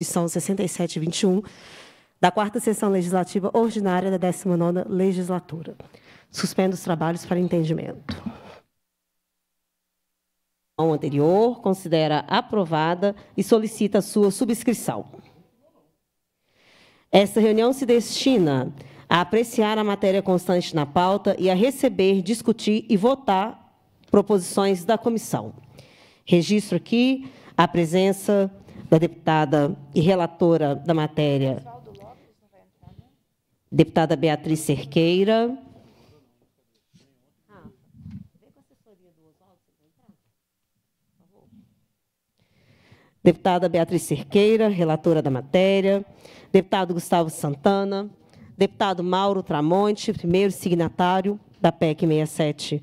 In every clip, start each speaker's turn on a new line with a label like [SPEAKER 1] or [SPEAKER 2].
[SPEAKER 1] e 6721, da quarta sessão legislativa ordinária da 19 legislatura. Suspendo os trabalhos para entendimento. A anterior considera aprovada e solicita sua subscrição. Esta reunião se destina a apreciar a matéria constante na pauta e a receber, discutir e votar proposições da comissão. Registro aqui a presença da deputada e relatora da matéria, deputada Beatriz Cerqueira. Deputada Beatriz Cerqueira, relatora da matéria. Deputado Gustavo Santana. Deputado Mauro Tramonte, primeiro signatário da PEC 67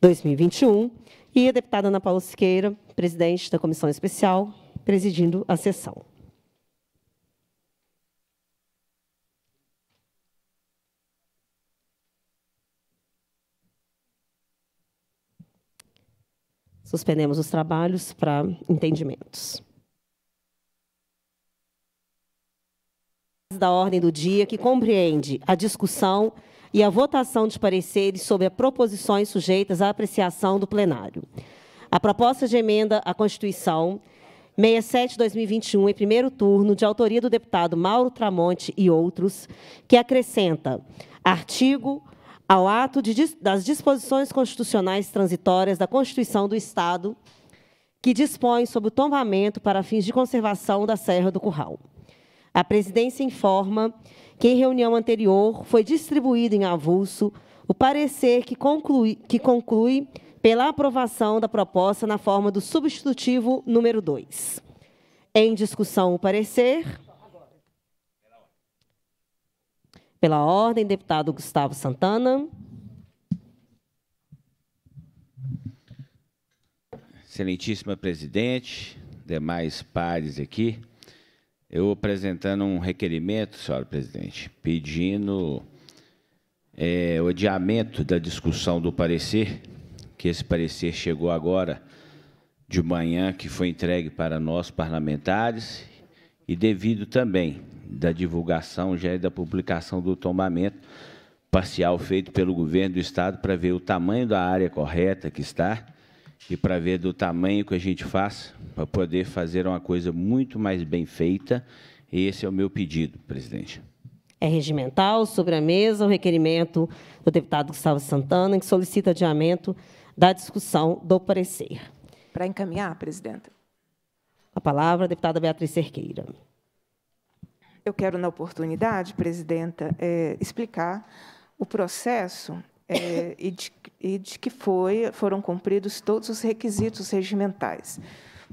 [SPEAKER 1] 2021. E a deputada Ana Paula Siqueira, presidente da Comissão Especial presidindo a sessão. Suspendemos os trabalhos para entendimentos. Da ordem do dia, que compreende a discussão e a votação de pareceres sobre as proposições sujeitas à apreciação do plenário. A proposta de emenda à Constituição 67-2021, em primeiro turno, de autoria do deputado Mauro Tramonte e outros, que acrescenta artigo ao ato de, das disposições constitucionais transitórias da Constituição do Estado, que dispõe sobre o tombamento para fins de conservação da Serra do Curral. A presidência informa que, em reunião anterior, foi distribuído em avulso o parecer que conclui, que conclui pela aprovação da proposta na forma do substitutivo número 2. Em discussão, o parecer. Pela ordem, deputado Gustavo Santana.
[SPEAKER 2] Excelentíssima presidente, demais pares aqui. Eu apresentando um requerimento, senhora presidente, pedindo é, o adiamento da discussão do parecer que esse parecer chegou agora de manhã, que foi entregue para nós parlamentares, e devido também da divulgação já e da publicação do tombamento parcial feito pelo governo do Estado para ver o tamanho da área correta que está e para ver do tamanho que a gente faz para poder fazer uma coisa muito mais bem feita. esse é o meu pedido, presidente
[SPEAKER 1] é regimental, sobre a mesa, o requerimento do deputado Gustavo Santana, que solicita adiamento da discussão do parecer.
[SPEAKER 3] Para encaminhar, presidenta.
[SPEAKER 1] A palavra, a deputada Beatriz Cerqueira.
[SPEAKER 3] Eu quero, na oportunidade, presidenta, é, explicar o processo é, e, de, e, de, que foi, foram cumpridos todos os requisitos regimentais.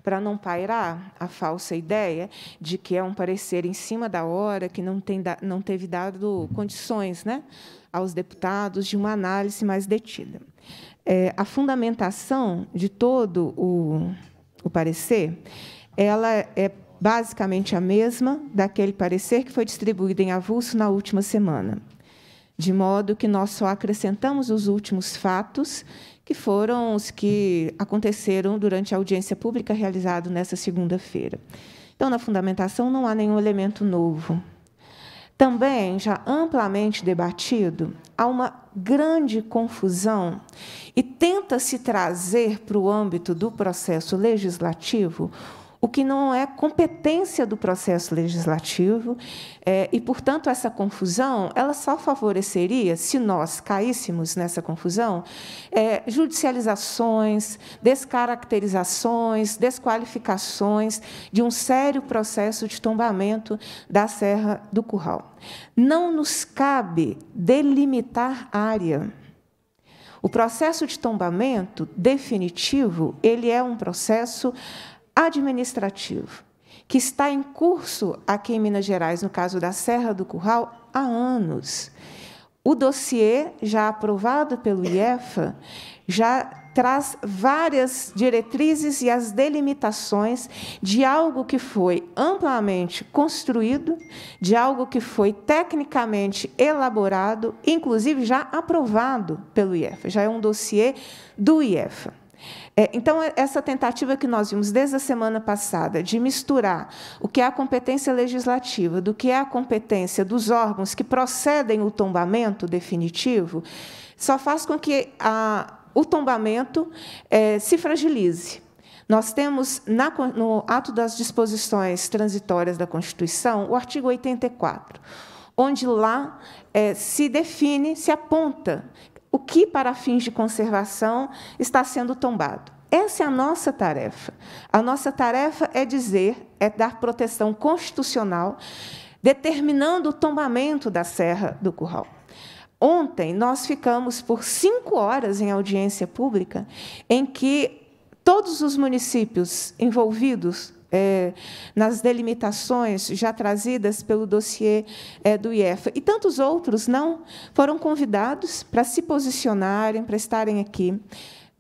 [SPEAKER 3] Para não pairar a falsa ideia de que é um parecer em cima da hora, que não, tem, não teve dado condições né, aos deputados de uma análise mais detida é, a fundamentação de todo o, o parecer, ela é basicamente a mesma daquele parecer que foi distribuído em avulso na última semana. De modo que nós só acrescentamos os últimos fatos, que foram os que aconteceram durante a audiência pública realizada nessa segunda-feira. Então, na fundamentação, não há nenhum elemento novo. Também, já amplamente debatido, há uma grande confusão e tenta se trazer para o âmbito do processo legislativo o que não é competência do processo legislativo, é, e, portanto, essa confusão ela só favoreceria, se nós caíssemos nessa confusão, é, judicializações, descaracterizações, desqualificações de um sério processo de tombamento da Serra do Curral. Não nos cabe delimitar área. O processo de tombamento definitivo, ele é um processo administrativo, que está em curso aqui em Minas Gerais, no caso da Serra do Curral, há anos. O dossiê, já aprovado pelo IEFA, já traz várias diretrizes e as delimitações de algo que foi amplamente construído, de algo que foi tecnicamente elaborado, inclusive já aprovado pelo IEFA, já é um dossiê do IEFA. É, então, é, essa tentativa que nós vimos desde a semana passada de misturar o que é a competência legislativa do que é a competência dos órgãos que procedem o tombamento definitivo, só faz com que a, o tombamento é, se fragilize. Nós temos, na, no ato das disposições transitórias da Constituição, o artigo 84 onde lá é, se define, se aponta o que, para fins de conservação, está sendo tombado. Essa é a nossa tarefa. A nossa tarefa é dizer, é dar proteção constitucional, determinando o tombamento da Serra do Curral. Ontem, nós ficamos por cinco horas em audiência pública, em que todos os municípios envolvidos é, nas delimitações já trazidas pelo dossiê é, do IEFA. E tantos outros não foram convidados para se posicionarem, para estarem aqui.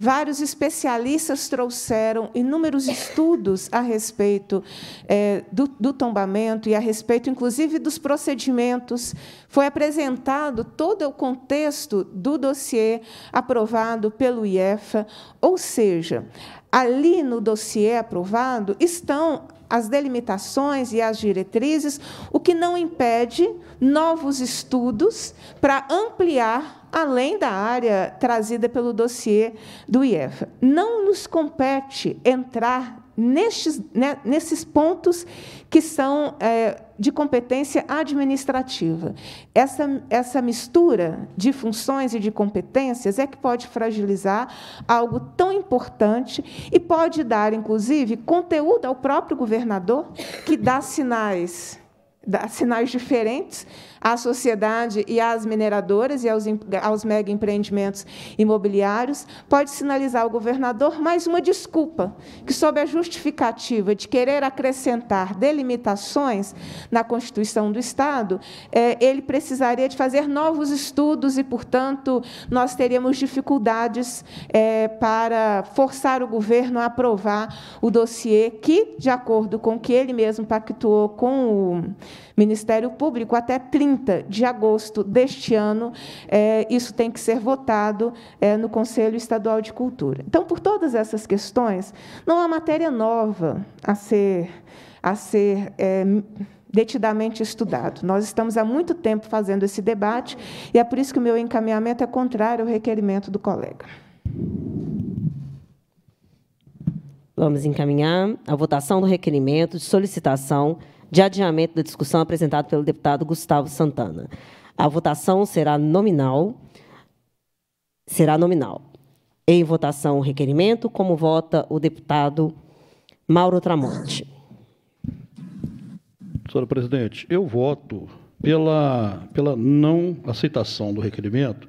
[SPEAKER 3] Vários especialistas trouxeram inúmeros estudos a respeito é, do, do, tombamento e a respeito, inclusive, dos procedimentos. Foi apresentado todo o contexto do dossiê aprovado pelo IEFA, ou seja, ali no dossiê aprovado estão as delimitações e as diretrizes, o que não impede novos estudos para ampliar além da área trazida pelo dossiê do IEFA. Não nos compete entrar nestes, né, nesses pontos que são é, de competência administrativa. Essa, essa mistura de funções e de competências é que pode fragilizar algo tão importante e pode dar, inclusive, conteúdo ao próprio governador, que dá sinais, dá sinais diferentes à sociedade e às mineradoras e aos, aos mega empreendimentos imobiliários, pode sinalizar ao governador mais uma desculpa, que sob a justificativa de querer acrescentar delimitações na Constituição do Estado, é, ele precisaria de fazer novos estudos e, portanto, nós teríamos dificuldades é, para forçar o governo a aprovar o dossiê que, de acordo com o que ele mesmo pactuou com o Ministério Público, até 30 de agosto deste ano, é, isso tem que ser votado é, no Conselho Estadual de Cultura. Então, por todas essas questões, não há matéria nova a ser. A ser é, detidamente estudado. Nós estamos há muito tempo fazendo esse debate e é por isso que o meu encaminhamento é contrário ao requerimento do colega.
[SPEAKER 1] Vamos encaminhar a votação do requerimento de solicitação de adiamento da discussão apresentado pelo deputado Gustavo Santana. A votação será nominal. Será nominal. Em votação, o requerimento, como vota o deputado Mauro Tramonte.
[SPEAKER 4] Senhora presidente, eu voto pela, pela não aceitação do requerimento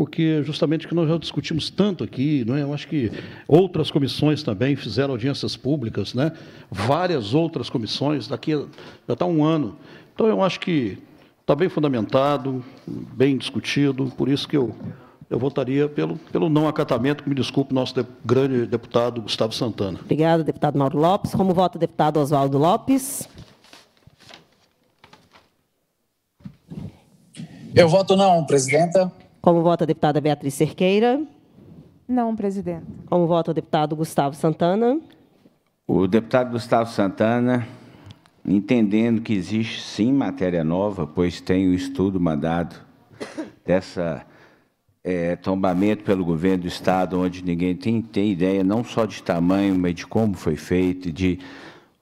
[SPEAKER 4] porque justamente que nós já discutimos tanto aqui, não é? eu acho que outras comissões também fizeram audiências públicas, né? várias outras comissões, daqui a, já está um ano. Então, eu acho que está bem fundamentado, bem discutido, por isso que eu, eu votaria pelo, pelo não acatamento, que me desculpe, nosso de, grande deputado Gustavo Santana.
[SPEAKER 1] Obrigada, deputado Mauro Lopes. Como vota o deputado Oswaldo Lopes?
[SPEAKER 4] Eu voto não,
[SPEAKER 2] presidenta.
[SPEAKER 1] Como vota a deputada Beatriz Cerqueira?
[SPEAKER 3] Não, presidente.
[SPEAKER 1] Como vota o deputado Gustavo Santana?
[SPEAKER 2] O deputado Gustavo Santana, entendendo que existe sim matéria nova, pois tem o estudo mandado dessa é, tombamento pelo governo do Estado, onde ninguém tem, tem ideia não só de tamanho, mas de como foi feito, de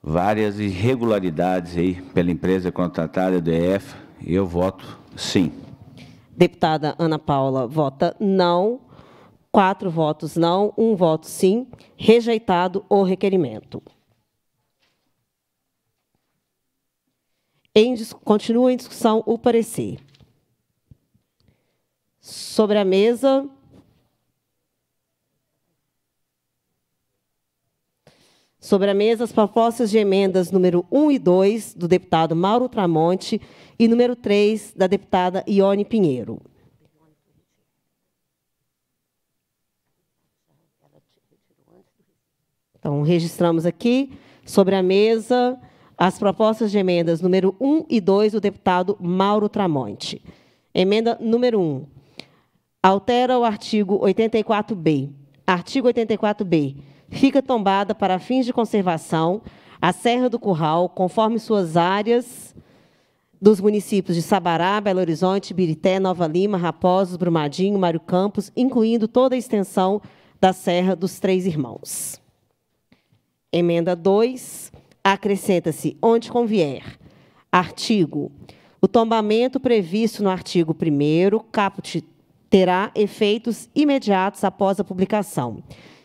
[SPEAKER 2] várias irregularidades aí pela empresa contratada, a DF, eu voto sim.
[SPEAKER 1] Deputada Ana Paula vota não, quatro votos não, um voto sim, rejeitado o requerimento. Em, continua em discussão o parecer. Sobre a mesa, Sobre a mesa, as propostas de emendas número 1 e 2 do deputado Mauro Tramonte e número 3 da deputada Ione Pinheiro. Então, registramos aqui, sobre a mesa, as propostas de emendas número 1 e 2 do deputado Mauro Tramonte. Emenda número 1. Altera o artigo 84B. Artigo 84B fica tombada para fins de conservação a Serra do Curral, conforme suas áreas dos municípios de Sabará, Belo Horizonte, Birité, Nova Lima, Raposos, Brumadinho, Mário Campos, incluindo toda a extensão da Serra dos Três Irmãos. Emenda 2, acrescenta-se onde convier. Artigo. O tombamento previsto no artigo 1 caput, terá efeitos imediatos após a publicação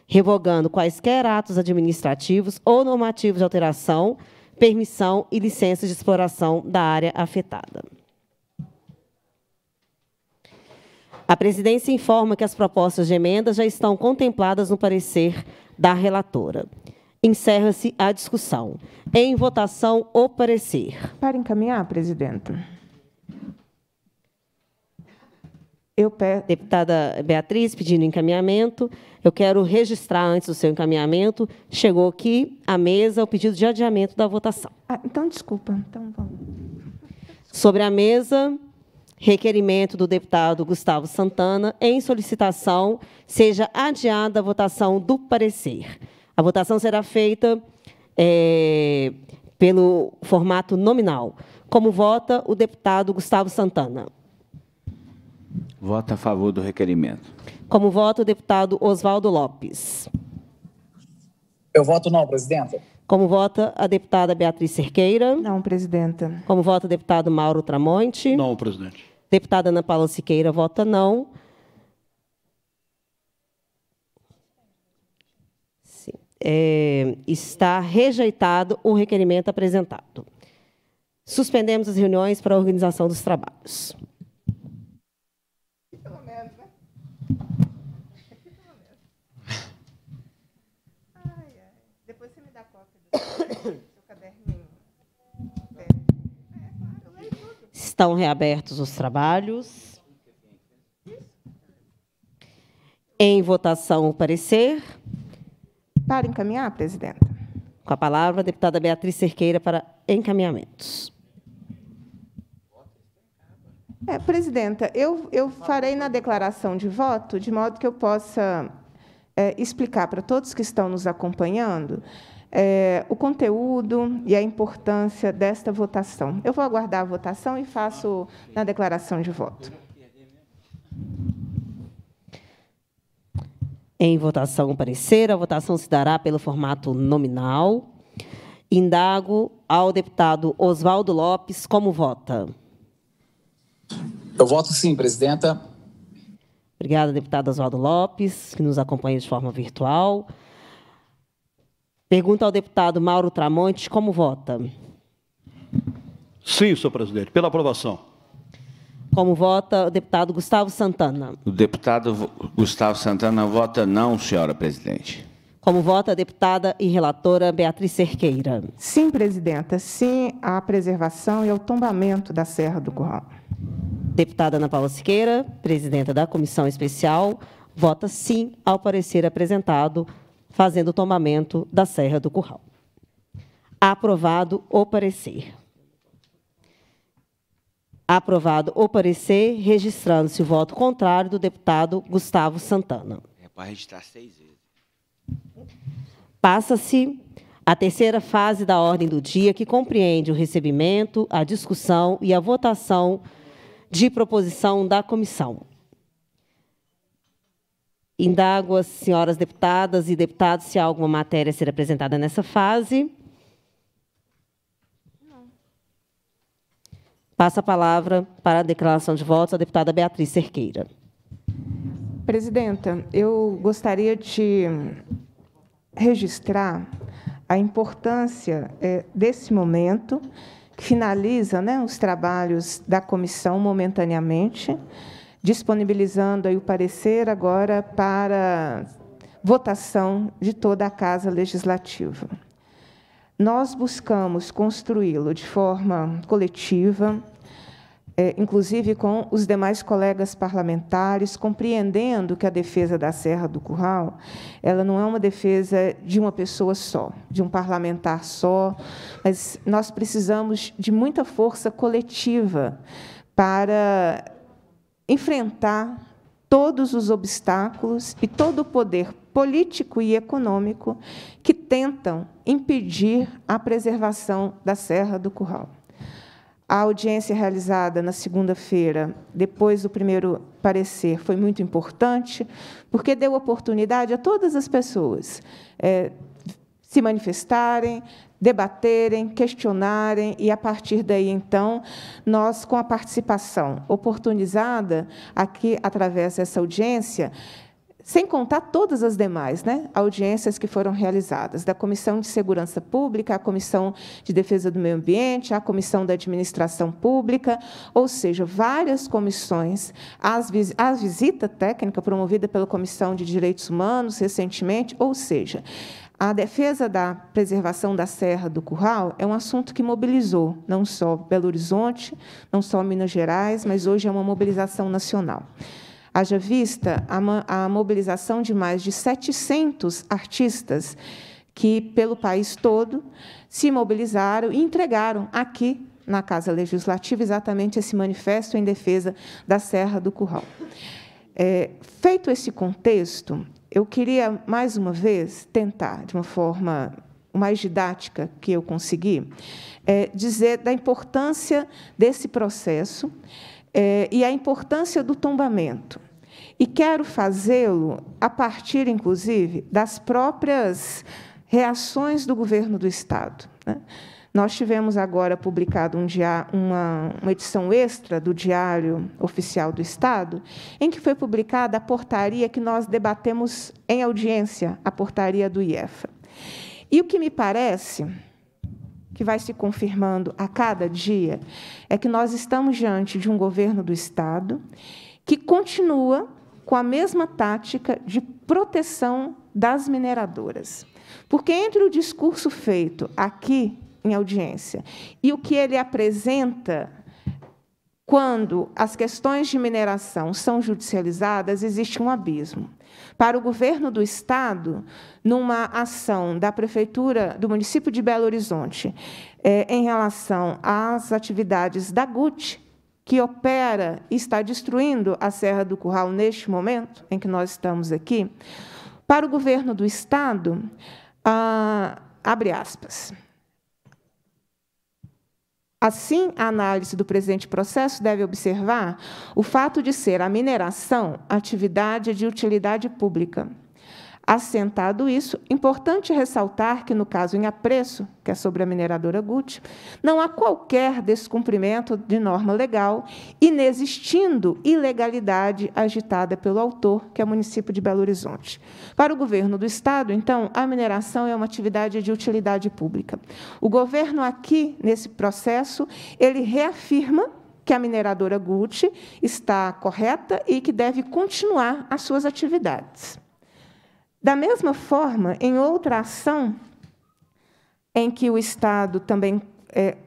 [SPEAKER 1] revogando quaisquer atos administrativos ou normativos de alteração, permissão e licença de exploração da área afetada. A presidência informa que as propostas de emenda já estão contempladas no parecer da relatora. Encerra-se a discussão. Em votação, o parecer. Para encaminhar, presidenta. Eu peço. Deputada Beatriz pedindo encaminhamento. Eu quero registrar antes do seu encaminhamento. Chegou aqui à mesa o pedido de adiamento da votação.
[SPEAKER 3] Ah, então, desculpa. Então, bom.
[SPEAKER 1] Sobre a mesa, requerimento do deputado Gustavo Santana, em solicitação, seja adiada a votação do parecer. A votação será feita é, pelo formato nominal. Como vota o deputado Gustavo Santana?
[SPEAKER 2] Vota a favor do requerimento.
[SPEAKER 1] Como voto o deputado Oswaldo Lopes.
[SPEAKER 4] Eu voto não, presidenta.
[SPEAKER 1] Como vota a deputada Beatriz Cerqueira? Não, presidenta. Como vota o deputado Mauro Tramonte? Não, presidente. Deputada Ana Paula Siqueira vota não. É, está rejeitado o requerimento apresentado. Suspendemos as reuniões para a organização dos trabalhos. a cópia do seu, caderninho. É, Estão reabertos os trabalhos. Em votação, o parecer. Para encaminhar, presidenta. Com a palavra, a deputada Beatriz Cerqueira para encaminhamentos.
[SPEAKER 3] É, presidenta, eu, eu farei na declaração de voto, de modo que eu possa é, explicar para todos que estão nos acompanhando é, o conteúdo e a importância desta votação. Eu vou aguardar a votação e faço na declaração de voto.
[SPEAKER 1] Em votação parecer, a votação se dará pelo formato nominal. Indago ao deputado Oswaldo Lopes como vota.
[SPEAKER 2] Eu voto sim, presidenta.
[SPEAKER 1] Obrigada, deputado Oswaldo Lopes, que nos acompanha de forma virtual. Pergunta ao deputado Mauro Tramontes como vota.
[SPEAKER 2] Sim, senhor presidente, pela aprovação.
[SPEAKER 1] Como vota o deputado Gustavo Santana?
[SPEAKER 2] O deputado Gustavo Santana vota não, senhora presidente.
[SPEAKER 1] Como vota a deputada e relatora Beatriz Cerqueira? Sim, presidenta. Sim à preservação
[SPEAKER 3] e ao tombamento da
[SPEAKER 1] Serra do Curral. Deputada Ana Paula Siqueira, presidenta da Comissão Especial, vota sim ao parecer apresentado fazendo o tomamento da Serra do Curral. Aprovado o parecer. Aprovado o parecer, registrando-se o voto contrário do deputado Gustavo Santana.
[SPEAKER 2] É para registrar seis vezes.
[SPEAKER 1] Passa-se a terceira fase da ordem do dia, que compreende o recebimento, a discussão e a votação de proposição da comissão. Indago as senhoras deputadas e deputados se há alguma matéria a ser apresentada nessa fase. Não. Passa a palavra para a declaração de votos à deputada Beatriz Cerqueira.
[SPEAKER 3] Presidenta, eu gostaria de registrar a importância é, desse momento, que finaliza né, os trabalhos da comissão momentaneamente, disponibilizando aí o parecer agora para votação de toda a Casa Legislativa. Nós buscamos construí-lo de forma coletiva, é, inclusive com os demais colegas parlamentares, compreendendo que a defesa da Serra do Curral ela não é uma defesa de uma pessoa só, de um parlamentar só, mas nós precisamos de muita força coletiva para enfrentar todos os obstáculos e todo o poder político e econômico que tentam impedir a preservação da Serra do Curral. A audiência realizada na segunda-feira, depois do primeiro parecer, foi muito importante, porque deu oportunidade a todas as pessoas é, se manifestarem, debaterem, questionarem e a partir daí então nós com a participação oportunizada aqui através dessa audiência sem contar todas as demais né, audiências que foram realizadas, da Comissão de Segurança Pública, à Comissão de Defesa do Meio Ambiente, à Comissão da Administração Pública, ou seja, várias comissões, as, a visita técnica promovida pela Comissão de Direitos Humanos recentemente, ou seja, a defesa da preservação da Serra do Curral é um assunto que mobilizou não só Belo Horizonte, não só Minas Gerais, mas hoje é uma mobilização nacional. Haja vista a, mobilização de mais de 700 artistas que, pelo país todo, se mobilizaram e entregaram aqui na Casa Legislativa exatamente esse manifesto em defesa da Serra do Curral. É, feito esse contexto, eu queria, mais uma vez, tentar, de uma forma mais didática que eu consegui, é, dizer da importância desse processo é, e a importância do tombamento. E quero fazê-lo a partir, inclusive, das próprias reações do governo do Estado. Né? Nós tivemos agora publicado um dia, uma, uma edição extra do Diário Oficial do Estado, em que foi publicada a portaria que nós debatemos em audiência, a portaria do IEFA. E o que me parece que vai se confirmando a cada dia é que nós estamos diante de um governo do Estado que continua com a mesma tática de proteção das mineradoras. Porque entre o discurso feito aqui em audiência. E o que ele apresenta quando as questões de mineração são judicializadas, existe um abismo. Para o governo do Estado, numa ação da Prefeitura do município de Belo Horizonte, é, em relação às atividades da GUT, que opera e está destruindo a Serra do Curral neste momento em que nós estamos aqui, para o governo do Estado, ah, abre aspas. Assim, a análise do presente processo deve observar o fato de ser a mineração atividade de utilidade pública Assentado isso, importante ressaltar que, no caso em apreço, que é sobre a mineradora Gucci, não há qualquer descumprimento de norma legal, inexistindo ilegalidade agitada pelo autor, que é o município de Belo Horizonte. Para o governo do Estado, então, a mineração é uma atividade de utilidade pública. O governo, aqui, nesse processo, ele reafirma que a mineradora Gucci está correta e que deve continuar as suas atividades. Da mesma forma, em outra ação, em que o Estado também é,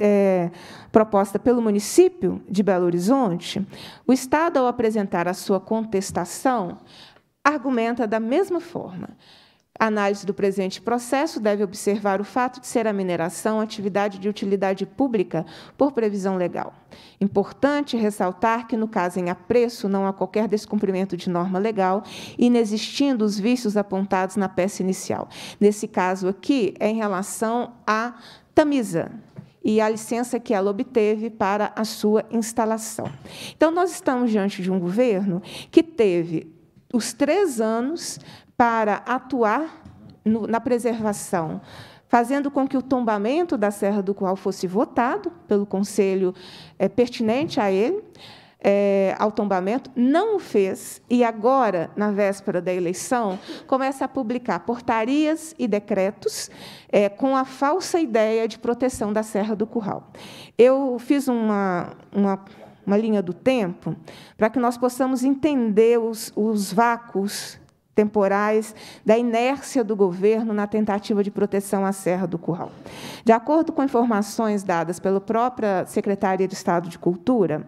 [SPEAKER 3] é, proposta pelo município de Belo Horizonte, o Estado, ao apresentar a sua contestação, argumenta da mesma forma análise do presente processo deve observar o fato de ser a mineração atividade de utilidade pública por previsão legal. Importante ressaltar que, no caso em apreço, não há qualquer descumprimento de norma legal, inexistindo os vícios apontados na peça inicial. Nesse caso aqui, é em relação à Tamisa, e a licença que ela obteve para a sua instalação. Então, nós estamos diante de um governo que teve os três anos para atuar no, na preservação, fazendo com que o tombamento da Serra do Coal fosse votado pelo Conselho é, pertinente a ele, é, ao tombamento, não o fez e agora, na véspera da eleição, começa a publicar portarias e decretos é, com a falsa ideia de proteção da Serra do Curral. Eu fiz uma, uma uma linha do tempo, para que nós possamos entender os, os vácuos temporais da inércia do governo na tentativa de proteção à Serra do Curral. De acordo com informações dadas pela própria Secretaria de Estado de Cultura,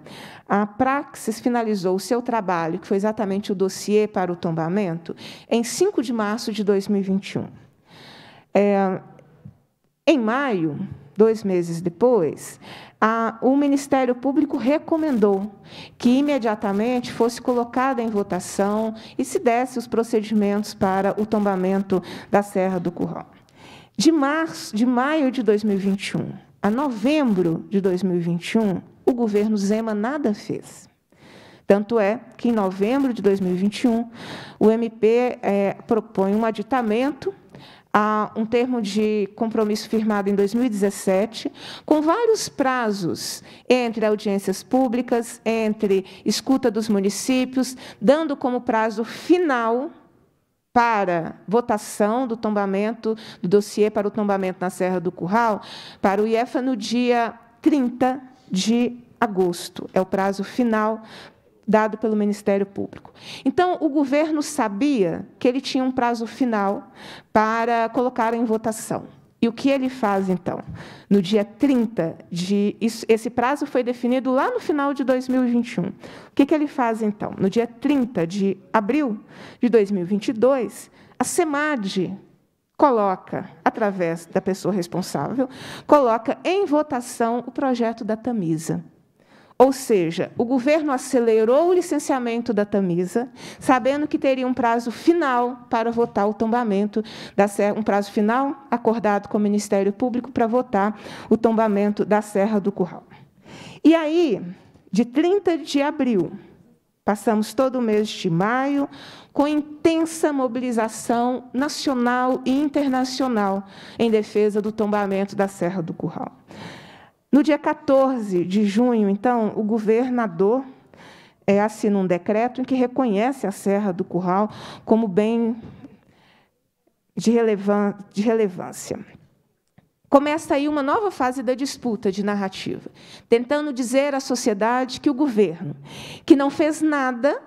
[SPEAKER 3] a Praxis finalizou o seu trabalho, que foi exatamente o dossiê para o tombamento, em 5 de março de 2021. É, em maio, dois meses depois, a, o Ministério Público recomendou que imediatamente fosse colocada em votação e se desse os procedimentos para o tombamento da Serra do Curral. De, março, de maio de 2021 a novembro de 2021, o governo Zema nada fez. Tanto é que, em novembro de 2021, o MP é, eh, propõe um aditamento a um termo de compromisso firmado em 2017, com vários prazos entre audiências públicas, entre escuta dos municípios, dando como prazo final para votação do tombamento, do dossiê para o tombamento na Serra do Curral, para o IEFA no dia 30 de agosto. É o prazo final dado pelo Ministério Público. Então, o governo sabia que ele tinha um prazo final para colocar em votação. E o que ele faz, então? No dia 30 de. esse prazo foi definido lá no final de 2021. O que, que ele faz, então? No dia 30 de abril de 2022, a SEMAD coloca, através da pessoa responsável, coloca em votação o projeto da Tamisa. Ou seja, o governo acelerou o licenciamento da Tamisa, sabendo que teria um prazo final para votar o tombamento, da serra, um prazo final acordado com o Ministério Público para votar o tombamento da Serra do Curral. E aí, de 30 de abril, passamos todo o mês de maio com intensa mobilização nacional e internacional em defesa do tombamento da Serra do Curral. No dia 14 de junho, então, o governador é, assina um decreto em que reconhece a Serra do Curral como bem de, relevan de relevância. Começa aí uma nova fase da disputa de narrativa, tentando dizer à sociedade que o governo, que não fez nada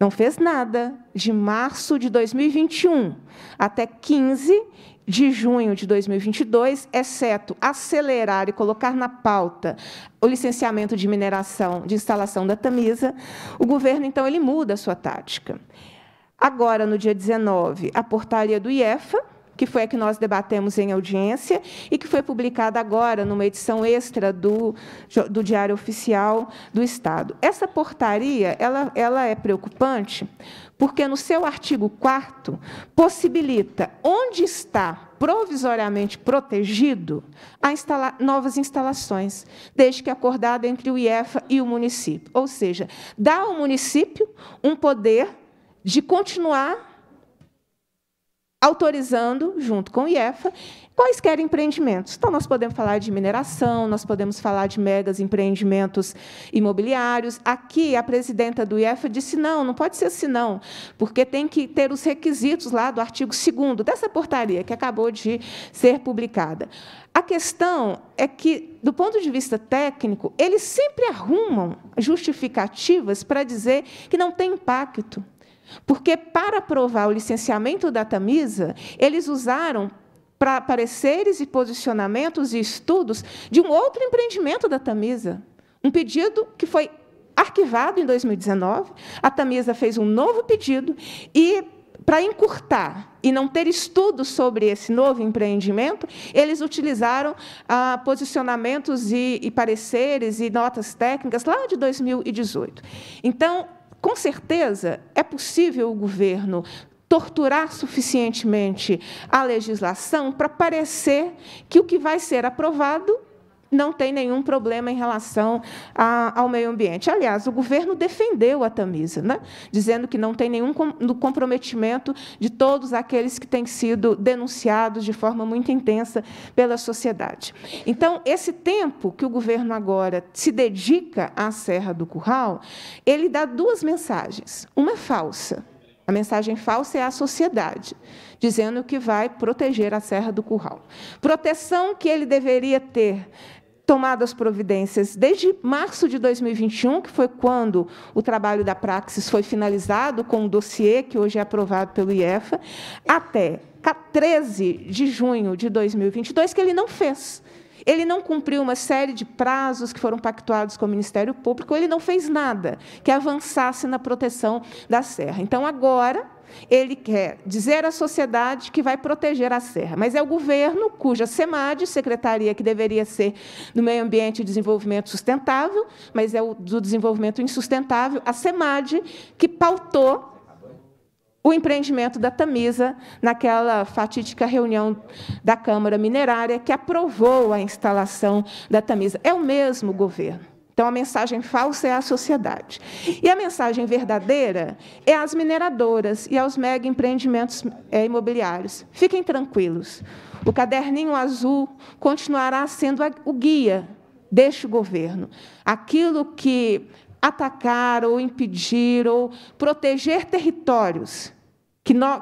[SPEAKER 3] não fez nada de março de 2021 até 15 de junho de 2022, exceto acelerar e colocar na pauta o licenciamento de mineração, de instalação da Tamisa, o governo então ele muda a sua tática. Agora, no dia 19, a portaria do IEFA, que foi a que nós debatemos em audiência e que foi publicada agora numa edição extra do, do Diário Oficial do Estado. Essa portaria ela, ela é preocupante porque no seu artigo 4 possibilita onde está provisoriamente protegido a instalar novas instalações, desde que acordada entre o IEFA e o município. Ou seja, dá ao município um poder de continuar autorizando, junto com o IEFA, quaisquer empreendimentos. Então, nós podemos falar de mineração, nós podemos falar de megas empreendimentos imobiliários. Aqui, a presidenta do IEFA disse, não, não pode ser assim, não, porque tem que ter os requisitos lá do artigo 2 dessa portaria, que acabou de ser publicada. A questão é que, do ponto de vista técnico, eles sempre arrumam justificativas para dizer que não tem impacto. Porque para provar o licenciamento da Tamisa, eles usaram para pareceres e posicionamentos e estudos de um outro empreendimento da Tamisa, um pedido que foi arquivado em 2019. A Tamisa fez um novo pedido e para encurtar e não ter estudos sobre esse novo empreendimento, eles utilizaram ah, posicionamentos e, e pareceres e notas técnicas lá de 2018. Então, com certeza, é possível o governo torturar suficientemente a legislação para parecer que o que vai ser aprovado não tem nenhum problema em relação a, ao meio ambiente. Aliás, o governo defendeu a Tamisa, né? dizendo que não tem nenhum com, comprometimento de todos aqueles que têm sido denunciados de forma muito intensa pela sociedade. Então, esse tempo que o governo agora se dedica à Serra do Curral, ele dá duas mensagens. Uma é falsa. A mensagem falsa é à sociedade dizendo que vai proteger a Serra do Curral. Proteção que ele deveria ter tomado as providências desde março de 2021, que foi quando o trabalho da Praxis foi finalizado com o dossiê que hoje é aprovado pelo IEFA, até 13 de junho de 2022, que ele não fez. Ele não cumpriu uma série de prazos que foram pactuados com o Ministério Público, ele não fez nada que avançasse na proteção da serra. Então, agora, ele quer dizer à sociedade que vai proteger a serra, mas é o governo cuja SEMAD, secretaria que deveria ser do Meio Ambiente e Desenvolvimento Sustentável, mas é o do Desenvolvimento Insustentável, a SEMAD, que pautou o empreendimento da Tamisa naquela fatídica reunião da Câmara Minerária que aprovou a instalação da Tamisa. É o mesmo governo. Então, a mensagem falsa é a sociedade. E a mensagem verdadeira é às mineradoras e aos mega empreendimentos é, imobiliários. Fiquem tranquilos. O caderninho azul continuará sendo o guia deste governo. Aquilo que atacar ou impedir ou proteger territórios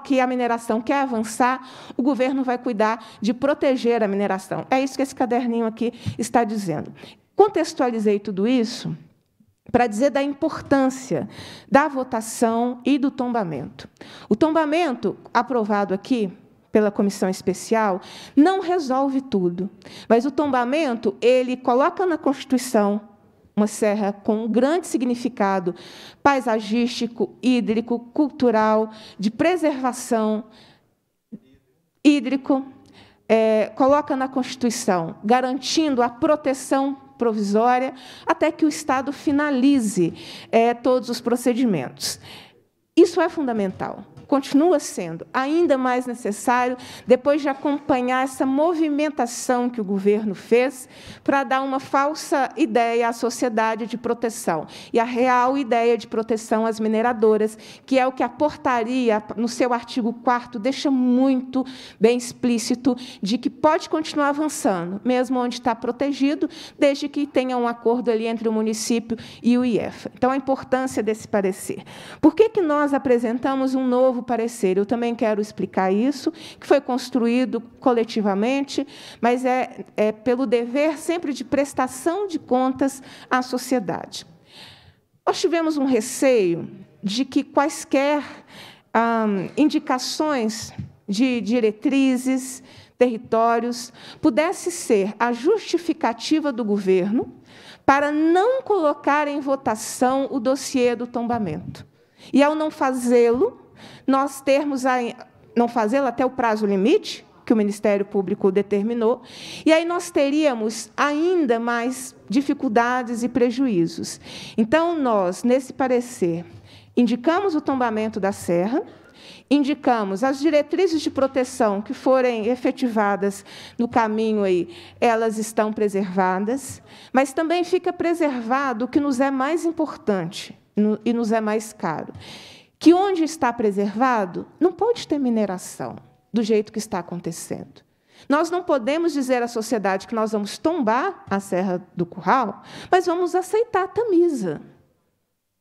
[SPEAKER 3] que, a mineração quer avançar, o governo vai cuidar de proteger a mineração. É isso que esse caderninho aqui está dizendo. Contextualizei tudo isso para dizer da importância da votação e do tombamento. O tombamento aprovado aqui pela comissão especial não resolve tudo, mas o tombamento ele coloca na Constituição uma serra com um grande significado paisagístico, hídrico, cultural, de preservação hídrico, é, coloca na Constituição, garantindo a proteção provisória, até que o Estado finalize é, todos os procedimentos. Isso é fundamental continua sendo ainda mais necessário depois de acompanhar essa movimentação que o governo fez para dar uma falsa ideia à sociedade de proteção e a real ideia de proteção às mineradoras, que é o que a portaria, no seu artigo 4 deixa muito bem explícito de que pode continuar avançando, mesmo onde está protegido, desde que tenha um acordo ali entre o município e o IEF. Então, a importância desse parecer. Por que, que nós apresentamos um novo novo parecer. Eu também quero explicar isso, que foi construído coletivamente, mas é, é pelo dever sempre de prestação de contas à sociedade. Nós tivemos um receio de que quaisquer hum, indicações de diretrizes, territórios, pudesse ser a justificativa do governo para não colocar em votação o dossiê do tombamento. E, ao não fazê-lo, nós termos a não fazê-la até o prazo limite que o Ministério Público determinou, e aí nós teríamos ainda mais dificuldades e prejuízos. Então nós, nesse parecer, indicamos o tombamento da serra, indicamos as diretrizes de proteção que forem efetivadas no caminho aí, elas estão preservadas, mas também fica preservado o que nos é mais importante e nos é mais caro, que onde está preservado não pode ter mineração do jeito que está acontecendo. Nós não podemos dizer à sociedade que nós vamos tombar a Serra do Curral, mas vamos aceitar a Tamisa.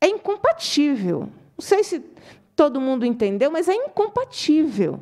[SPEAKER 3] É incompatível. Não sei se todo mundo entendeu, mas é incompatível.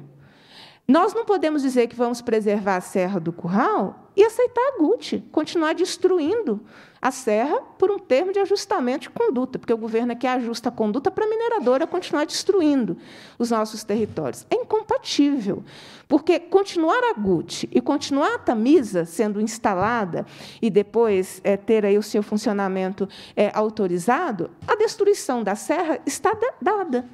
[SPEAKER 3] Nós não podemos dizer que vamos preservar a Serra do Curral e aceitar a GUT, continuar destruindo a serra por um termo de ajustamento de conduta, porque o governo aqui ajusta a conduta para a mineradora continuar destruindo os nossos territórios. É incompatível, porque continuar a GUT e continuar a Tamisa sendo instalada e depois é, ter aí o seu funcionamento é, autorizado, a destruição da serra está dada.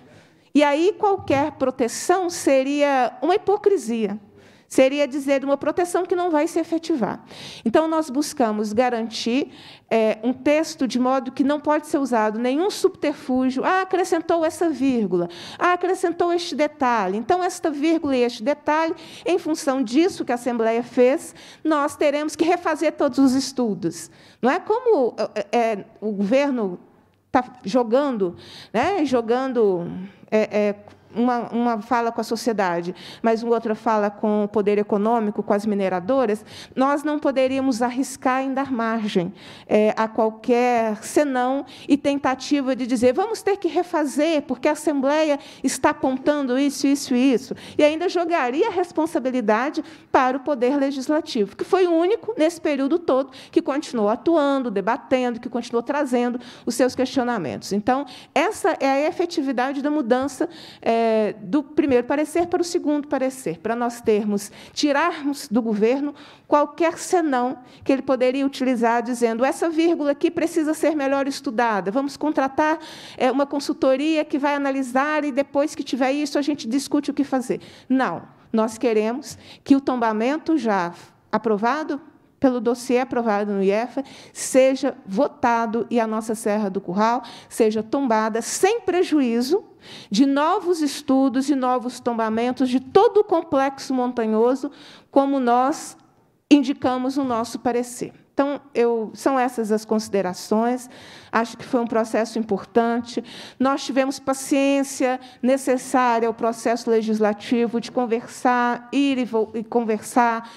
[SPEAKER 3] E aí qualquer proteção seria uma hipocrisia. Seria dizer uma proteção que não vai se efetivar. Então, nós buscamos garantir é, um texto de modo que não pode ser usado nenhum subterfúgio. Ah, acrescentou essa vírgula. Ah, acrescentou este detalhe. Então, esta vírgula e este detalhe, em função disso que a Assembleia fez, nós teremos que refazer todos os estudos. Não é como é, é o governo está jogando, né, jogando é, é, uma, uma fala com a sociedade, mas outra fala com o poder econômico, com as mineradoras, nós não poderíamos arriscar em dar margem é, a qualquer senão e tentativa de dizer vamos ter que refazer, porque a Assembleia está apontando isso, isso e isso. E ainda jogaria a responsabilidade para o poder legislativo, que foi o único, nesse período todo, que continuou atuando, debatendo, que continuou trazendo os seus questionamentos. Então, essa é a efetividade da mudança. É, é, do primeiro parecer para o segundo parecer, para nós termos, tirarmos do governo qualquer senão que ele poderia utilizar, dizendo essa vírgula aqui precisa ser melhor estudada, vamos contratar é, uma consultoria que vai analisar e depois que tiver isso a gente discute o que fazer. Não, nós queremos que o tombamento já aprovado pelo dossiê aprovado no IEFA, seja votado e a nossa Serra do Curral seja tombada sem prejuízo de novos estudos e novos tombamentos de todo o complexo montanhoso, como nós indicamos no nosso parecer. Então, eu, são essas as considerações. Acho que foi um processo importante. Nós tivemos paciência necessária ao processo legislativo de conversar, ir e, e conversar,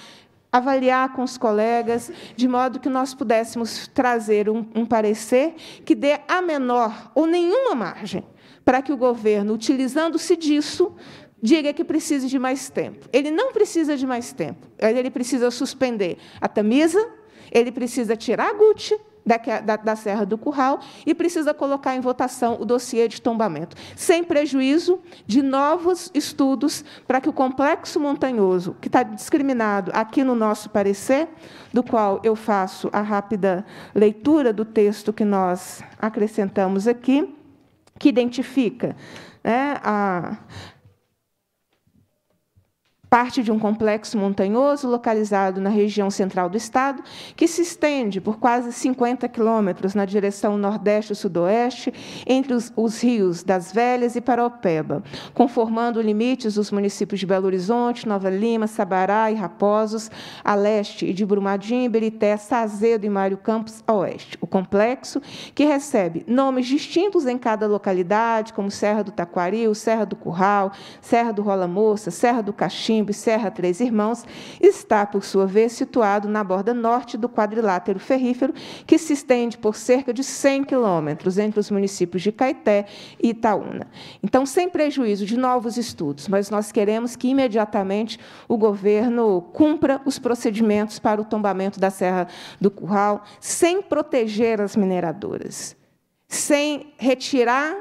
[SPEAKER 3] avaliar com os colegas, de modo que nós pudéssemos trazer um, um parecer que dê a menor ou nenhuma margem para que o governo, utilizando-se disso, diga que precisa de mais tempo. Ele não precisa de mais tempo. Ele precisa suspender a Tamisa, ele precisa tirar a Gucci, da, da, da Serra do Curral e precisa colocar em votação o dossiê de tombamento, sem prejuízo de novos estudos para que o complexo montanhoso, que está discriminado aqui no nosso parecer, do qual eu faço a rápida leitura do texto que nós acrescentamos aqui, que identifica né, a parte de um complexo montanhoso localizado na região central do estado, que se estende por quase 50 quilômetros na direção nordeste sudoeste, entre os, os, rios das Velhas e Paropeba, conformando limites dos municípios de Belo Horizonte, Nova Lima, Sabará e Raposos, a leste e de Brumadinho, Berité, Sazedo e Mário Campos, a oeste. O complexo, que recebe nomes distintos em cada localidade, como Serra do Taquari, Serra do Curral, Serra do Rola Moça, Serra do Caxim, Matolimbo e Serra Três Irmãos, está, por sua vez, situado na borda norte do quadrilátero ferrífero, que se estende por cerca de 100 quilômetros entre os municípios de Caeté e Itaúna. Então, sem prejuízo de novos estudos, mas nós queremos que imediatamente o governo cumpra os procedimentos para o tombamento da Serra do Curral, sem proteger as mineradoras, sem retirar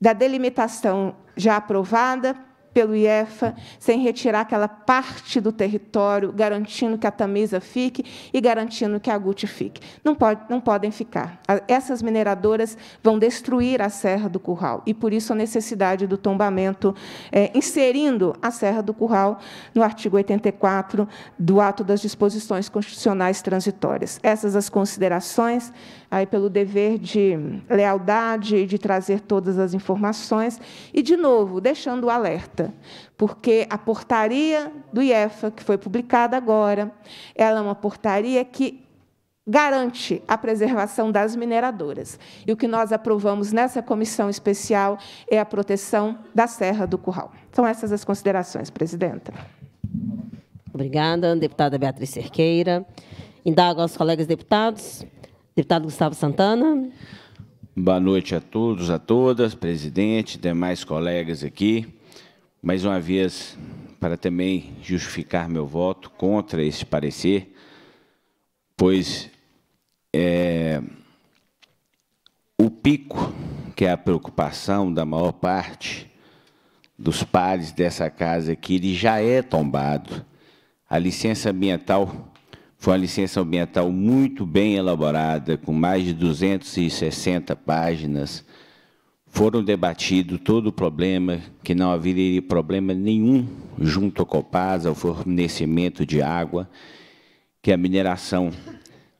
[SPEAKER 3] da delimitação já aprovada pelo IEFA, sem retirar aquela parte do território, garantindo que a Tamisa fique e garantindo que a Guti fique. Não, pode, não podem ficar. Essas mineradoras vão destruir a Serra do Curral, e por isso a necessidade do tombamento, é, inserindo a Serra do Curral no artigo 84 do Ato das Disposições Constitucionais Transitórias. Essas as considerações aí pelo dever de lealdade, e de trazer todas as informações. E, de novo, deixando o alerta, porque a portaria do IEFA, que foi publicada agora, ela é uma portaria que garante a preservação das mineradoras. E o que nós aprovamos nessa comissão especial é a proteção da Serra do Curral. São essas as considerações, presidenta.
[SPEAKER 1] Obrigada, deputada Beatriz Cerqueira. Indago aos colegas deputados. Deputado Gustavo Santana.
[SPEAKER 2] Boa noite a todos, a todas, presidente, demais colegas aqui. Mais uma vez, para também justificar meu voto contra esse parecer, pois é, o pico, que é a preocupação da maior parte dos pares dessa casa aqui, ele já é tombado. A licença ambiental foi uma licença ambiental muito bem elaborada, com mais de 260 páginas. Foram debatido todo o problema, que não haveria problema nenhum junto ao Copasa, ao fornecimento de água, que a mineração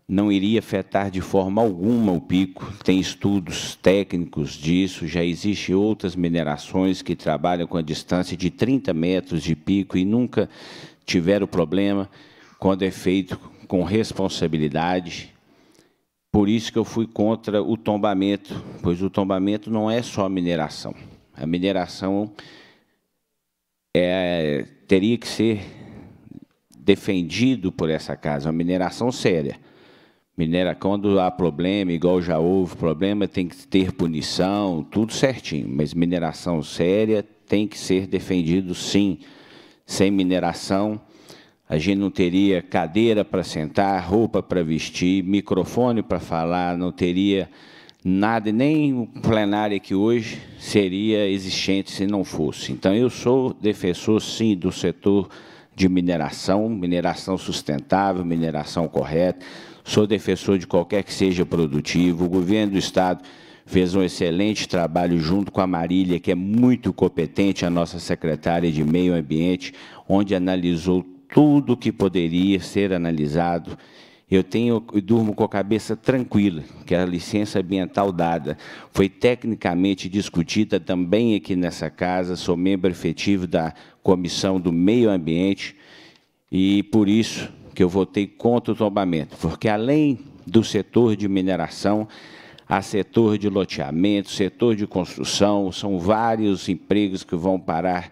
[SPEAKER 2] não iria afetar de forma alguma o pico. Tem estudos técnicos disso, já existem outras minerações que trabalham com a distância de 30 metros de pico e nunca tiveram problema quando é feito com responsabilidade. Por isso que eu fui contra o tombamento, pois o tombamento não é só mineração. A mineração é, teria que ser defendido por essa casa, uma mineração séria. Mineração quando há problema, igual já houve problema, tem que ter punição, tudo certinho. Mas mineração séria tem que ser defendido sim. Sem mineração, a gente não teria cadeira para sentar, roupa para vestir, microfone para falar, não teria nada, nem o plenário aqui hoje seria existente se não fosse. Então, eu sou defensor, sim, do setor de mineração, mineração sustentável, mineração correta, sou defensor de qualquer que seja produtivo. O governo do Estado fez um excelente trabalho junto com a Marília, que é muito competente, a nossa secretária de Meio Ambiente, onde analisou tudo que poderia ser analisado. Eu tenho e durmo com a cabeça tranquila, que a licença ambiental dada foi tecnicamente discutida também aqui nessa casa. Sou membro efetivo da Comissão do Meio Ambiente e por isso que eu votei contra o tombamento, porque além do setor de mineração, há setor de loteamento, setor de construção, são vários empregos que vão parar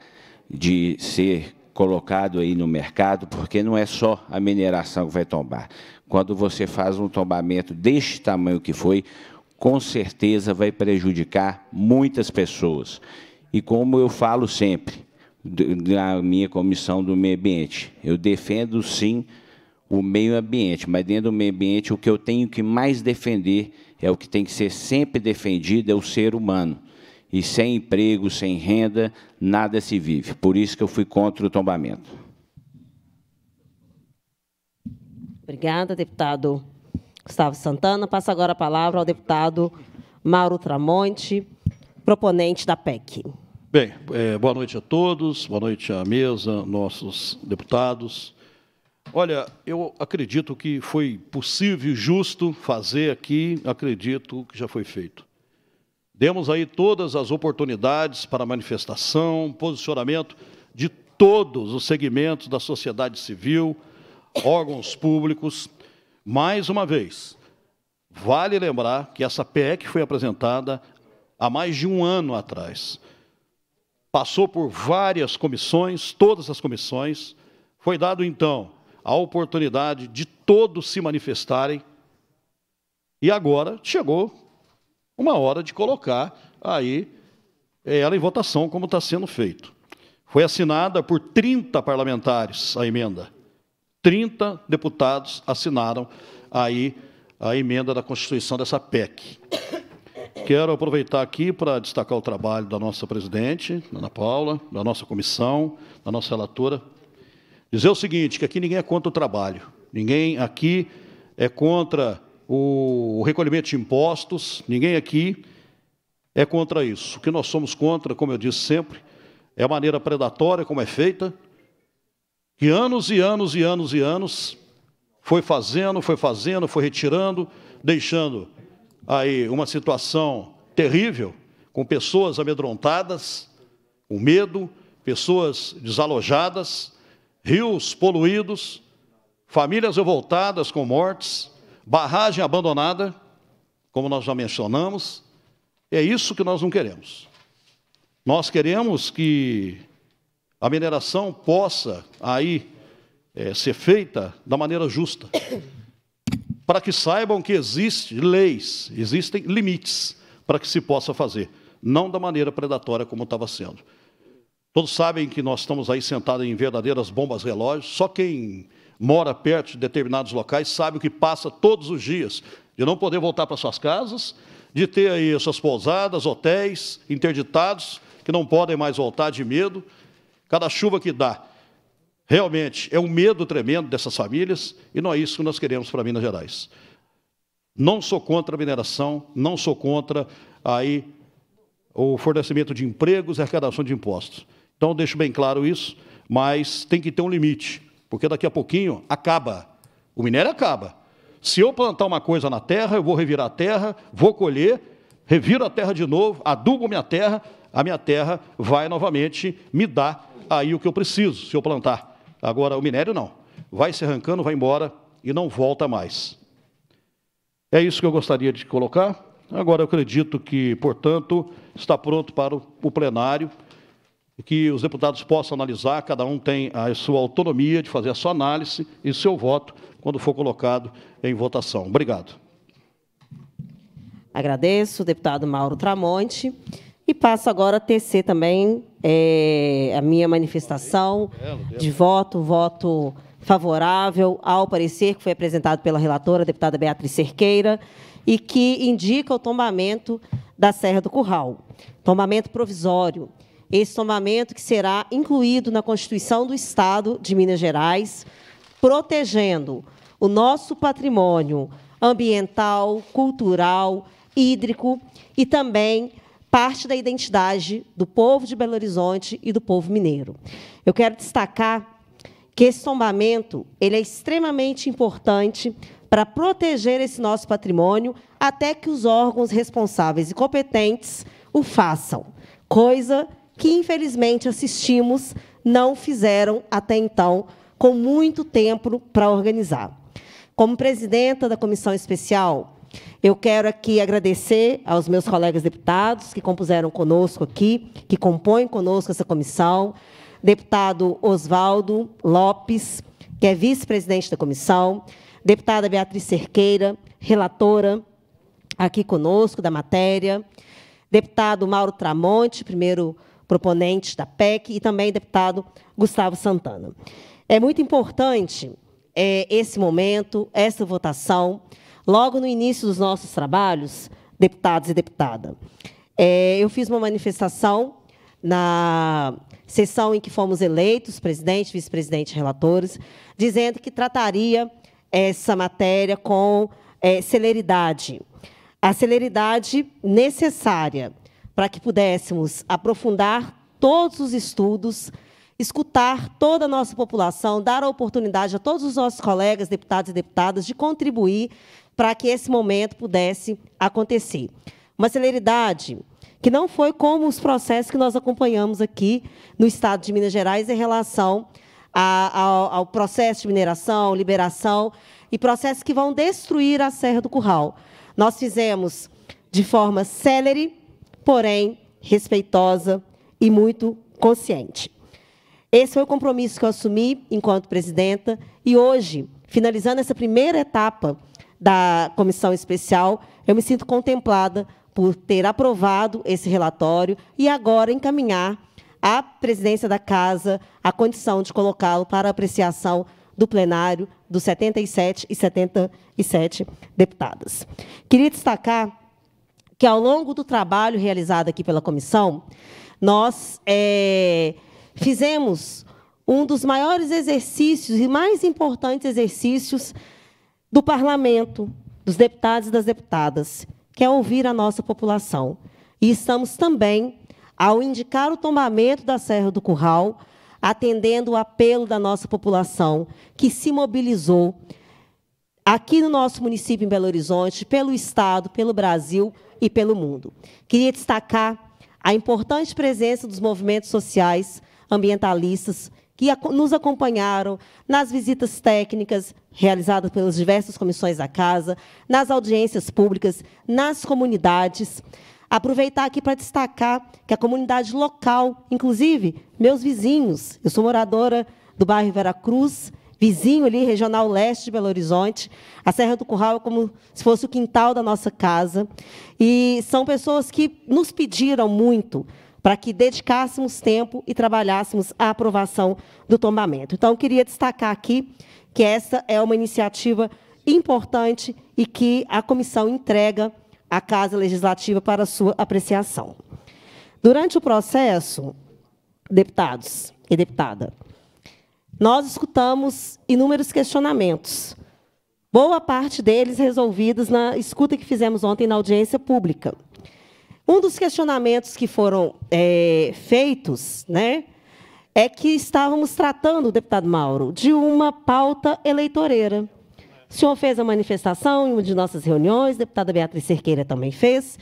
[SPEAKER 2] de ser colocado aí no mercado, porque não é só a mineração que vai tombar. Quando você faz um tombamento deste tamanho que foi, com certeza vai prejudicar muitas pessoas. E como eu falo sempre, na minha comissão do meio ambiente, eu defendo sim o meio ambiente, mas dentro do meio ambiente o que eu tenho que mais defender é o que tem que ser sempre defendido é o ser humano e sem emprego, sem renda, nada se vive. Por isso que eu fui contra o tombamento.
[SPEAKER 1] Obrigada, deputado Gustavo Santana. Passa agora a palavra ao deputado Mauro Tramonte, proponente da PEC.
[SPEAKER 4] Bem, é, boa noite a todos, boa noite à mesa, nossos deputados. Olha, eu acredito que foi possível e justo fazer aqui, acredito que já foi feito. Demos aí todas as oportunidades para manifestação, posicionamento de todos os segmentos da sociedade civil, órgãos públicos. Mais uma vez, vale lembrar que essa PEC foi apresentada há mais de um ano atrás. Passou por várias comissões, todas as comissões. Foi dado, então, a oportunidade de todos se manifestarem. E agora chegou uma hora de colocar aí eh, ela em votação, como está sendo feito. Foi assinada por 30 parlamentares a emenda. 30 deputados assinaram aí a emenda da Constituição dessa PEC. Quero aproveitar aqui para destacar o trabalho da nossa presidente, Ana Paula, da nossa comissão, da nossa relatora. Dizer o seguinte, que aqui ninguém é contra o trabalho. Ninguém aqui é contra o recolhimento de impostos, ninguém aqui é contra isso. O que nós somos contra, como eu disse sempre, é a maneira predatória como é feita, que anos e anos e anos e anos foi fazendo, foi fazendo, foi retirando, deixando aí uma situação terrível, com pessoas amedrontadas, com medo, pessoas desalojadas, rios poluídos, famílias revoltadas com mortes, barragem abandonada, como nós já mencionamos, é isso que nós não queremos. Nós queremos que a mineração possa aí é, ser feita da maneira justa, para que saibam que existem leis, existem limites para que se possa fazer, não da maneira predatória como estava sendo. Todos sabem que nós estamos aí sentados em verdadeiras bombas relógio, só quem mora perto de determinados locais, sabe o que passa todos os dias, de não poder voltar para suas casas, de ter aí suas pousadas, hotéis interditados, que não podem mais voltar de medo. Cada chuva que dá, realmente é um medo tremendo dessas famílias, e não é isso que nós queremos para Minas Gerais. Não sou contra a mineração, não sou contra aí o fornecimento de empregos e arrecadação de impostos. Então, deixo bem claro isso, mas tem que ter um limite porque daqui a pouquinho acaba. O minério acaba. Se eu plantar uma coisa na terra, eu vou revirar a terra, vou colher, reviro a terra de novo, adubo minha terra, a minha terra vai novamente me dar aí o que eu preciso, se eu plantar. Agora, o minério não. Vai se arrancando, vai embora e não volta mais. É isso que eu gostaria de colocar. Agora, eu acredito que, portanto, está pronto para o plenário que os deputados possam analisar, cada um tem a sua autonomia de fazer a sua análise e seu voto quando for colocado em votação. Obrigado.
[SPEAKER 1] Agradeço, deputado Mauro Tramonte. E passo agora a tecer também é, a minha manifestação de voto, voto favorável ao parecer que foi apresentado pela relatora, deputada Beatriz Cerqueira, e que indica o tombamento da Serra do Curral, tombamento provisório. Esse tombamento que será incluído na Constituição do Estado de Minas Gerais, protegendo o nosso patrimônio ambiental, cultural, hídrico e também parte da identidade do povo de Belo Horizonte e do povo mineiro. Eu quero destacar que esse tombamento ele é extremamente importante para proteger esse nosso patrimônio até que os órgãos responsáveis e competentes o façam, coisa que infelizmente assistimos não fizeram até então, com muito tempo para organizar. Como presidenta da comissão especial, eu quero aqui agradecer aos meus colegas deputados que compuseram conosco aqui, que compõem conosco essa comissão, deputado Oswaldo Lopes, que é vice-presidente da comissão, deputada Beatriz Cerqueira, relatora aqui conosco da matéria, deputado Mauro Tramonte, primeiro proponentes da PEC, e também deputado Gustavo Santana. É muito importante é, esse momento, essa votação, logo no início dos nossos trabalhos, deputados e deputada. É, eu fiz uma manifestação na sessão em que fomos eleitos, presidente, vice-presidente, relatores, dizendo que trataria essa matéria com é, celeridade. A celeridade necessária para que pudéssemos aprofundar todos os estudos, escutar toda a nossa população, dar a oportunidade a todos os nossos colegas, deputados e deputadas, de contribuir para que esse momento pudesse acontecer. Uma celeridade que não foi como os processos que nós acompanhamos aqui no Estado de Minas Gerais em relação a, ao, ao processo de mineração, liberação e processos que vão destruir a Serra do Curral. Nós fizemos de forma célere, porém respeitosa e muito consciente. Esse foi o compromisso que eu assumi enquanto presidenta e hoje, finalizando essa primeira etapa da comissão especial, eu me sinto contemplada por ter aprovado esse relatório e agora encaminhar à presidência da casa a condição de colocá-lo para apreciação do plenário dos 77 e 77 deputadas. Queria destacar que ao longo do trabalho realizado aqui pela comissão, nós é, fizemos um dos maiores exercícios e mais importantes exercícios do parlamento, dos deputados e das deputadas, que é ouvir a nossa população. E estamos também, ao indicar o tombamento da Serra do Curral, atendendo o apelo da nossa população, que se mobilizou aqui no nosso município em Belo Horizonte, pelo Estado, pelo Brasil e pelo mundo. Queria destacar a importante presença dos movimentos sociais ambientalistas que nos acompanharam nas visitas técnicas realizadas pelas diversas comissões da Casa, nas audiências públicas, nas comunidades. Aproveitar aqui para destacar que a comunidade local, inclusive meus vizinhos, eu sou moradora do bairro Veracruz, vizinho ali, regional leste de Belo Horizonte. A Serra do Curral é como se fosse o quintal da nossa casa. E são pessoas que nos pediram muito para que dedicássemos tempo e trabalhássemos a aprovação do tombamento. Então, eu queria destacar aqui que essa é uma iniciativa importante e que a comissão entrega à Casa Legislativa para sua apreciação. Durante o processo, deputados e deputada, nós escutamos inúmeros questionamentos, boa parte deles resolvidos na escuta que fizemos ontem na audiência pública. Um dos questionamentos que foram é, feitos né, é que estávamos tratando, deputado Mauro, de uma pauta eleitoreira. O senhor fez a manifestação em uma de nossas reuniões, a deputada Beatriz Cerqueira também fez.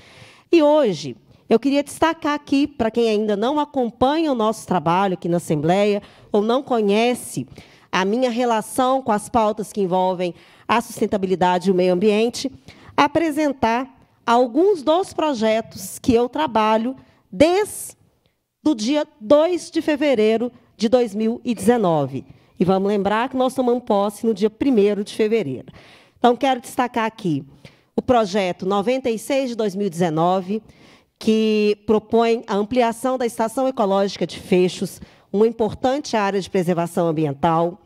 [SPEAKER 1] E hoje, eu queria destacar aqui, para quem ainda não acompanha o nosso trabalho aqui na Assembleia, ou não conhece a minha relação com as pautas que envolvem a sustentabilidade e o meio ambiente, apresentar alguns dos projetos que eu trabalho desde o dia 2 de fevereiro de 2019. E vamos lembrar que nós tomamos posse no dia 1 de fevereiro. Então, quero destacar aqui o projeto 96 de 2019, que propõe a ampliação da estação ecológica de Fechos, uma importante área de preservação ambiental.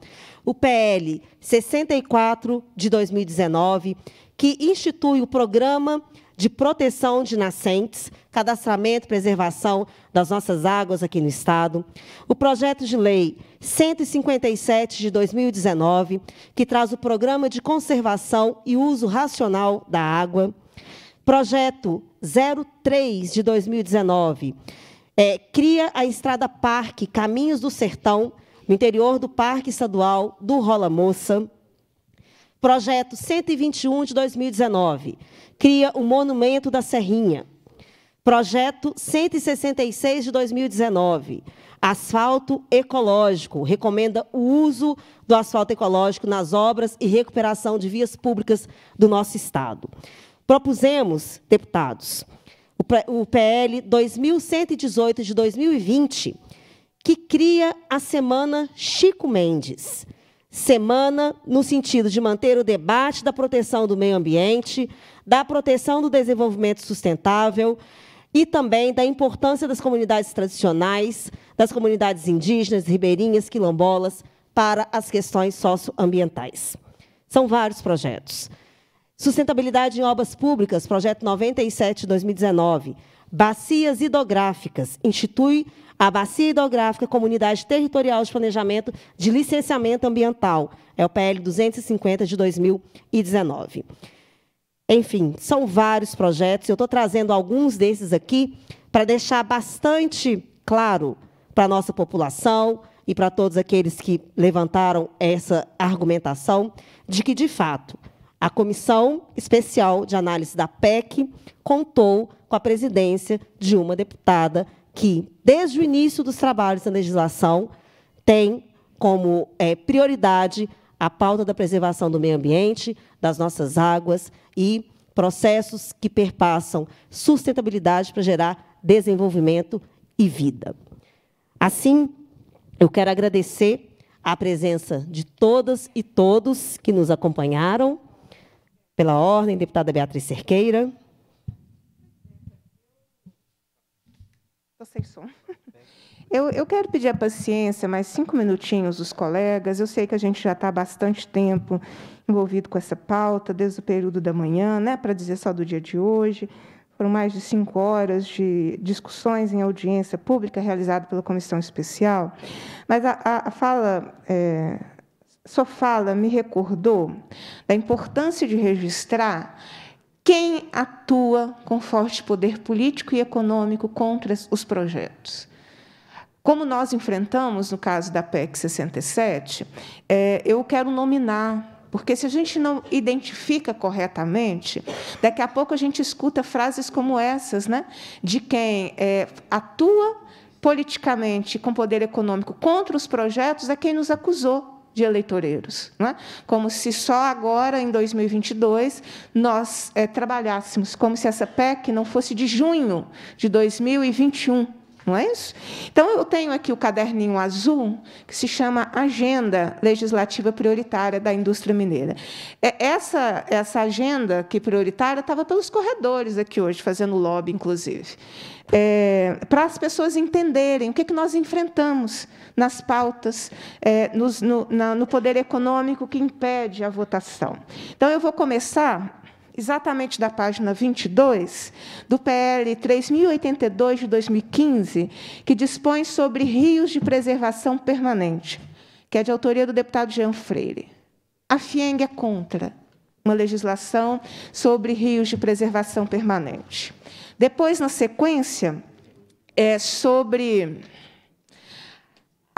[SPEAKER 1] O PL 64 de 2019, que institui o Programa de Proteção de Nascentes, Cadastramento e Preservação das Nossas Águas aqui no Estado. O projeto de lei 157 de 2019, que traz o Programa de Conservação e Uso Racional da Água. Projeto 03 de 2019 é, cria a Estrada Parque Caminhos do Sertão, no interior do Parque Estadual do Rola Moça. Projeto 121 de 2019 cria o Monumento da Serrinha. Projeto 166 de 2019 asfalto ecológico. Recomenda o uso do asfalto ecológico nas obras e recuperação de vias públicas do nosso Estado propusemos, deputados, o PL 2118 de 2020, que cria a Semana Chico Mendes. Semana no sentido de manter o debate da proteção do meio ambiente, da proteção do desenvolvimento sustentável e também da importância das comunidades tradicionais, das comunidades indígenas, ribeirinhas, quilombolas, para as questões socioambientais. São vários projetos. Sustentabilidade em obras públicas, projeto 97-2019. Bacias hidrográficas, institui a bacia hidrográfica Comunidade Territorial de Planejamento de Licenciamento Ambiental, é o PL 250 de 2019. Enfim, são vários projetos, eu estou trazendo alguns desses aqui para deixar bastante claro para a nossa população e para todos aqueles que levantaram essa argumentação de que, de fato, a Comissão Especial de Análise da PEC contou com a presidência de uma deputada que, desde o início dos trabalhos da legislação, tem como é, prioridade a pauta da preservação do meio ambiente, das nossas águas e processos que perpassam sustentabilidade para gerar desenvolvimento e vida. Assim, eu quero agradecer a presença de todas e todos que nos acompanharam pela ordem,
[SPEAKER 3] deputada Beatriz Cerqueira. Eu, eu, quero pedir a paciência, mais cinco minutinhos os colegas. Eu sei que a gente já está há bastante tempo envolvido com essa pauta, desde o período da manhã, né, para dizer só do dia de hoje. Foram mais de cinco horas de discussões em audiência pública realizada pela comissão especial. Mas a, a, a fala é, sua fala me recordou da importância de registrar quem atua com forte poder político e econômico contra os projetos. Como nós enfrentamos no caso da PEC 67, é, eu quero nominar porque se a gente não identifica corretamente, daqui a pouco a gente escuta frases como essas, né? De quem é, atua politicamente com poder econômico contra os projetos é quem nos acusou de eleitoreiros. é? Como se só agora, em 2022, nós é, trabalhássemos, como se essa PEC não fosse de junho de 2021 não é isso? Então, eu tenho aqui o caderninho azul, que se chama Agenda Legislativa Prioritária da Indústria Mineira. É, essa, essa agenda que prioritária estava pelos corredores aqui hoje, fazendo lobby, inclusive. É, para as pessoas entenderem o que, é que nós enfrentamos nas pautas, é, nos, no, na, no poder econômico que impede a votação. Então, eu vou começar exatamente da página 22 do PL 3082 de 2015, que dispõe sobre rios de preservação permanente, que é de autoria do deputado Jean Freire. A FIENG é contra uma legislação sobre rios de preservação permanente. Depois, na sequência, é sobre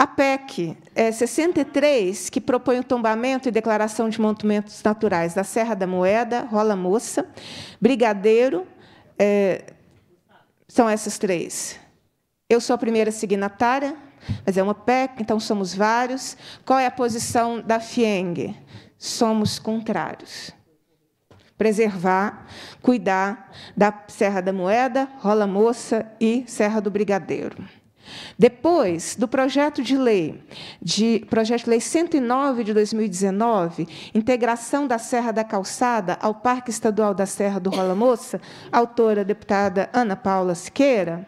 [SPEAKER 3] a PEC é, 63, que propõe o tombamento e declaração de monumentos naturais da Serra da Moeda, Rola Moça, Brigadeiro, é, são essas três. Eu sou a primeira signatária, mas é uma PEC, então somos vários. Qual é a posição da FIENG? Somos contrários. Preservar, cuidar da Serra da Moeda, Rola Moça e Serra do Brigadeiro. Depois do projeto de lei, de projeto de lei 109 de 2019, integração da Serra da Calçada ao Parque Estadual da Serra do Rola Moça, autora deputada Ana Paula Siqueira,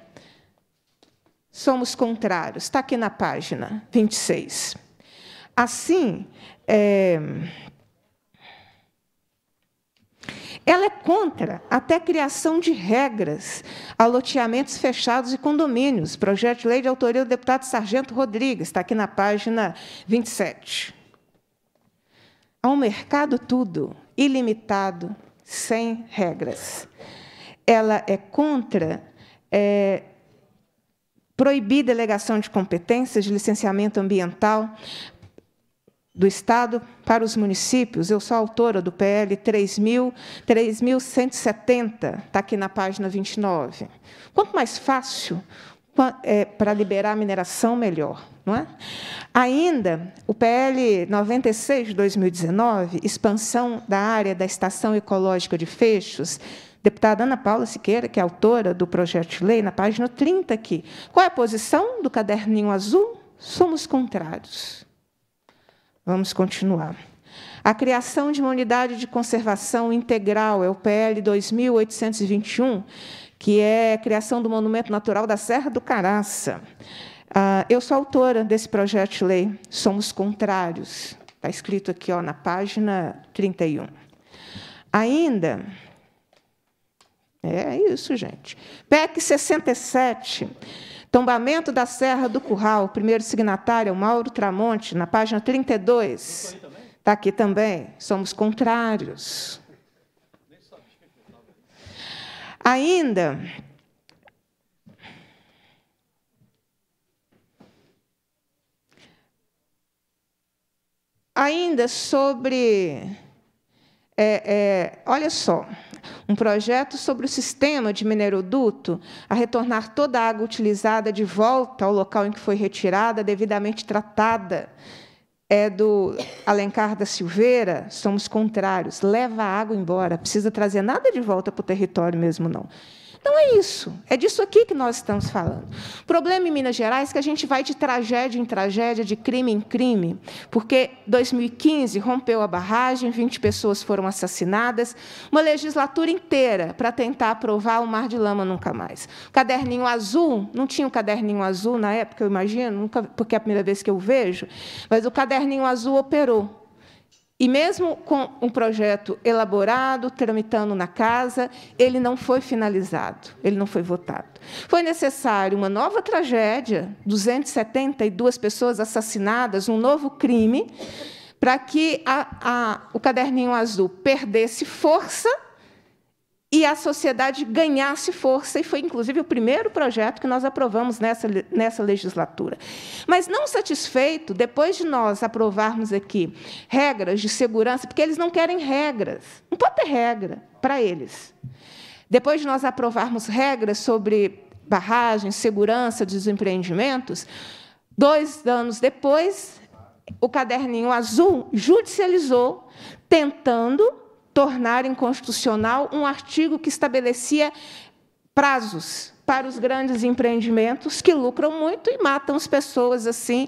[SPEAKER 3] somos contrários. Está aqui na página 26. Assim, é ela é contra até a criação de regras a loteamentos fechados e condomínios. Projeto de lei de autoria do deputado Sargento Rodrigues, está aqui na página 27. Há um mercado tudo, ilimitado, sem regras. Ela é contra é, proibir delegação de competências de licenciamento ambiental, do Estado para os municípios. Eu sou autora do PL 3.170, está aqui na página 29. Quanto mais fácil é, para liberar a mineração, melhor. Não é? Ainda, o PL 96 de 2019, expansão da área da Estação Ecológica de Fechos, deputada Ana Paula Siqueira, que é autora do projeto de lei, na página 30 aqui. Qual é a posição do caderninho azul? Somos contrários. Vamos continuar. A criação de uma unidade de conservação integral é o PL 2821, que é a criação do Monumento Natural da Serra do Caraça. Ah, eu sou autora desse projeto de lei, somos contrários. Está escrito aqui ó, na página 31. Ainda, é isso, gente. PEC 67 Tombamento da Serra do Curral, primeiro signatário é Mauro Tramonte, na página 32. Está aqui também. Somos contrários. Ainda, ainda sobre, é, é, olha só, um projeto sobre o sistema de mineroduto a retornar toda a água utilizada de volta ao local em que foi retirada, devidamente tratada. É do Alencar da Silveira, somos contrários. Leva a água embora, precisa trazer nada de volta para o território mesmo, não. Então é isso, é disso aqui que nós estamos falando. O problema em Minas Gerais é que a gente vai de tragédia em tragédia, de crime em crime, porque 2015 rompeu a barragem, 20 pessoas foram assassinadas, uma legislatura inteira para tentar aprovar o Mar de Lama Nunca Mais. O caderninho azul, não tinha o um caderninho azul na época, eu imagino, nunca, porque é a primeira vez que eu vejo, mas o caderninho azul operou. E mesmo com um projeto elaborado, tramitando na casa, ele não foi finalizado, ele não foi votado. Foi necessário uma nova tragédia, 272 pessoas assassinadas, um novo crime, para que a, a, o caderninho azul perdesse força e a sociedade ganhasse força, e foi inclusive o primeiro projeto que nós aprovamos nessa, nessa legislatura. Mas não satisfeito, depois de nós aprovarmos aqui regras de segurança, porque eles não querem regras, não pode ter regra para eles. Depois de nós aprovarmos regras sobre barragens, segurança dos empreendimentos, dois anos depois, o caderninho azul judicializou, tentando tornar inconstitucional um artigo que estabelecia prazos para os grandes empreendimentos que lucram muito e matam as pessoas assim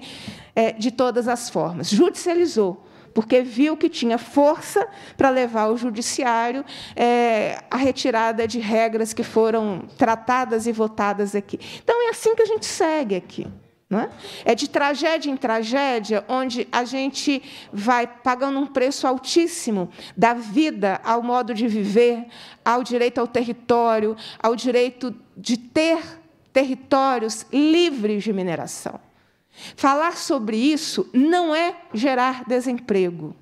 [SPEAKER 3] é, de todas as formas. Judicializou, porque viu que tinha força para levar o judiciário é, à retirada de regras que foram tratadas e votadas aqui. Então é assim que a gente segue aqui. É? é? de tragédia em tragédia, onde a gente vai pagando um preço altíssimo da vida ao modo de viver, ao direito ao território, ao direito de ter territórios livres de mineração. Falar sobre isso não é gerar desemprego.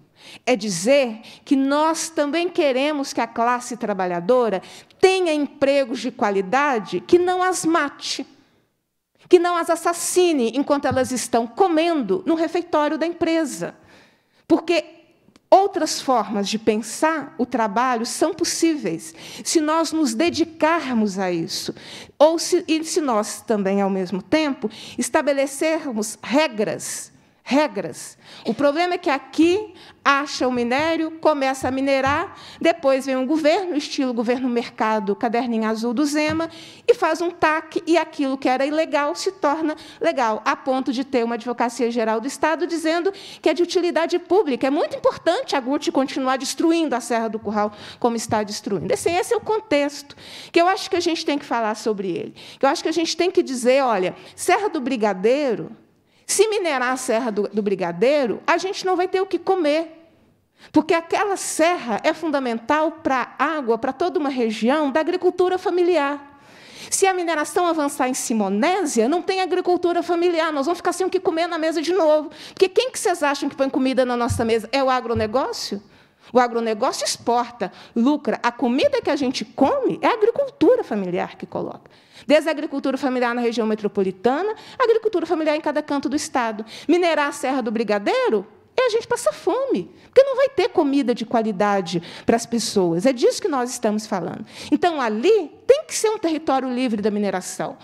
[SPEAKER 3] É dizer que nós também queremos que a classe trabalhadora tenha empregos de qualidade que não as mate que não as assassine enquanto elas estão comendo no refeitório da empresa. Porque outras formas de pensar o trabalho são possíveis se nós nos dedicarmos a isso, ou se, e se nós também, ao mesmo tempo, estabelecermos regras regras. O problema é que aqui acha o minério, começa a minerar, depois vem um governo, estilo governo mercado, caderninho azul do Zema, e faz um tac e aquilo que era ilegal se torna legal, a ponto de ter uma advocacia geral do Estado dizendo que é de utilidade pública. É muito importante a GUT continuar destruindo a Serra do Curral como está destruindo. Assim, esse é o contexto que eu acho que a gente tem que falar sobre ele. eu acho que a gente tem que dizer, olha, Serra do Brigadeiro se minerar a Serra do, do Brigadeiro, a gente não vai ter o que comer. Porque aquela serra é fundamental para a água, para toda uma região da agricultura familiar. Se a mineração avançar em Simonésia, não tem agricultura familiar, nós vamos ficar sem o que comer na mesa de novo. Porque quem que vocês acham que põe comida na nossa mesa? É o agronegócio? O agronegócio exporta, lucra. A comida que a gente come é a agricultura familiar que coloca. Desde a agricultura familiar na região metropolitana, agricultura familiar em cada canto do Estado. Minerar a Serra do Brigadeiro, e a gente passa fome, porque não vai ter comida de qualidade para as pessoas. É disso que nós estamos falando. Então, ali tem que ser um território livre da mineração.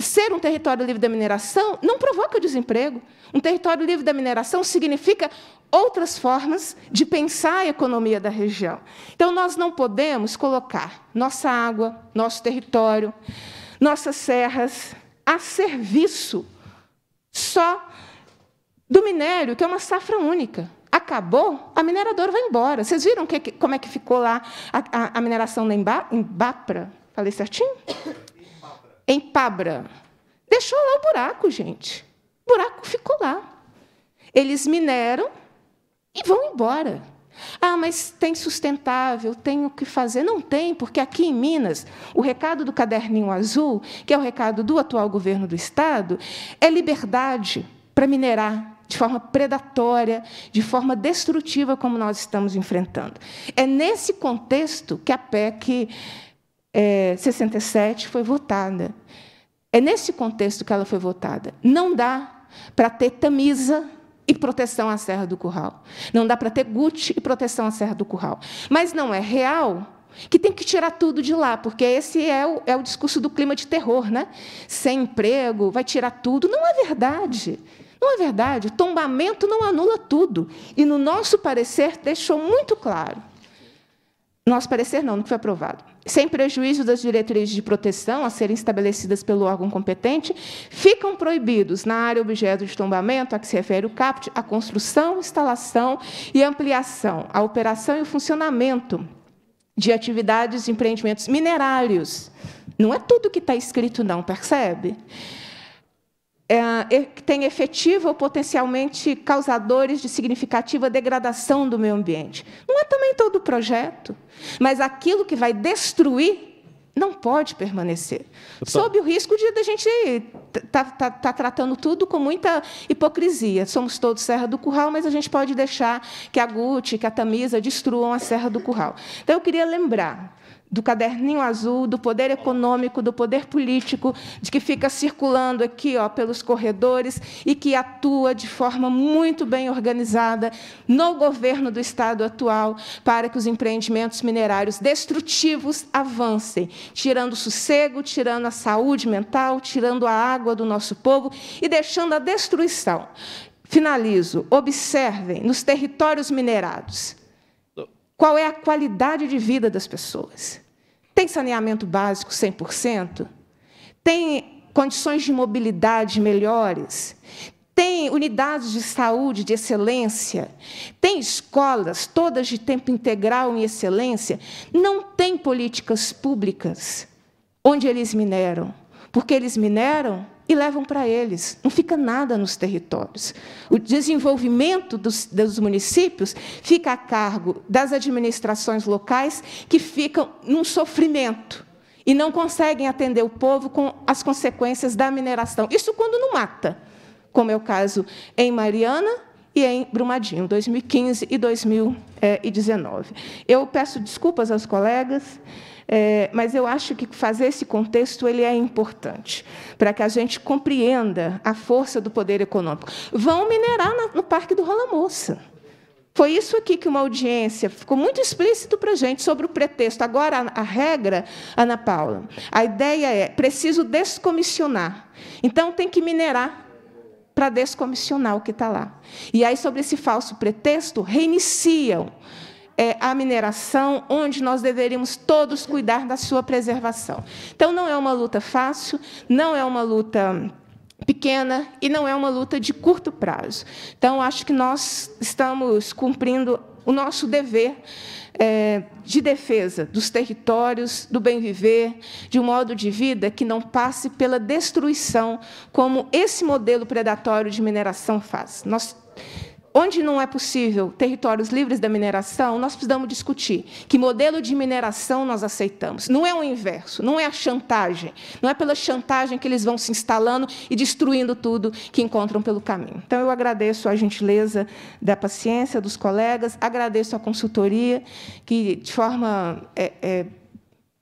[SPEAKER 3] Ser um território livre da mineração não provoca desemprego. Um território livre da mineração significa outras formas de pensar a economia da região. Então, nós não podemos colocar nossa água, nosso território, nossas serras a serviço só do minério, que é uma safra única. Acabou, a mineradora vai embora. Vocês viram que, como é que ficou lá a, a, a mineração em Bapra? Falei certinho? Em Pabra. Deixou lá o buraco, gente. O buraco ficou lá. Eles mineram, e vão embora. Ah, mas tem sustentável, tem o que fazer. Não tem, porque aqui em Minas, o recado do caderninho azul, que é o recado do atual governo do Estado, é liberdade para minerar de forma predatória, de forma destrutiva, como nós estamos enfrentando. É nesse contexto que a PEC é, 67 foi votada. É nesse contexto que ela foi votada. Não dá para ter tamisa e proteção à Serra do Curral. Não dá para ter GUT e proteção à Serra do Curral. Mas não é real que tem que tirar tudo de lá, porque esse é o, é o discurso do clima de terror, né? Sem emprego, vai tirar tudo. Não é verdade. Não é verdade. O tombamento não anula tudo. E no nosso parecer deixou muito claro. Nosso parecer não, não foi aprovado sem prejuízo das diretrizes de proteção a serem estabelecidas pelo órgão competente, ficam proibidos na área objeto de tombamento a que se refere o CAPT a construção, instalação e ampliação, a operação e o funcionamento de atividades e empreendimentos minerários. Não é tudo que está escrito, não, percebe? Percebe? É, tem efetiva ou potencialmente causadores de significativa degradação do meio ambiente. Não é também todo o projeto, mas aquilo que vai destruir não pode permanecer. Tô... Sob o risco de a gente estar tá, tá, tá tratando tudo com muita hipocrisia. Somos todos Serra do Curral, mas a gente pode deixar que a Guti, que a Tamisa destruam a Serra do Curral. Então, eu queria lembrar do caderninho azul, do poder econômico, do poder político, de que fica circulando aqui ó, pelos corredores e que atua de forma muito bem organizada no governo do Estado atual para que os empreendimentos minerários destrutivos avancem, tirando o sossego, tirando a saúde mental, tirando a água do nosso povo e deixando a destruição. Finalizo. Observem nos territórios minerados qual é a qualidade de vida das pessoas? Tem saneamento básico 100%? Tem condições de mobilidade melhores? Tem unidades de saúde de excelência? Tem escolas todas de tempo integral em excelência? Não tem políticas públicas onde eles mineram, porque eles mineram e levam para eles. Não fica nada nos territórios. O desenvolvimento dos, dos, municípios fica a cargo das administrações locais, que ficam num sofrimento e não conseguem atender o povo com as consequências da mineração. Isso quando não mata, como é o caso em Mariana e em Brumadinho, 2015 e 2019. Eh, Eu peço desculpas aos colegas. É, mas eu acho que fazer esse contexto ele é importante para que a gente compreenda a força do poder econômico. Vão minerar na, no Parque do Rola Moça. Foi isso aqui que uma audiência ficou muito explícito para a gente sobre o pretexto. Agora, a, a regra, Ana Paula, a ideia é preciso descomissionar. Então, tem que minerar para descomissionar o que está lá. E aí, sobre esse falso pretexto, reiniciam é, a mineração, onde nós deveríamos todos cuidar da sua preservação. Então, não é uma luta fácil, não é uma luta pequena e não é uma luta de curto prazo. Então, acho que nós estamos cumprindo o nosso dever é, de defesa dos territórios, do bem viver, de um modo de vida que não passe pela destruição, como esse modelo predatório de mineração faz. Nós Onde não é possível territórios livres da mineração, nós precisamos discutir que modelo de mineração nós aceitamos. Não é o inverso, não é a chantagem. Não é pela chantagem que eles vão se instalando e destruindo tudo que encontram pelo caminho. Então, eu agradeço a gentileza da paciência dos colegas, agradeço a consultoria, que de forma. É, é,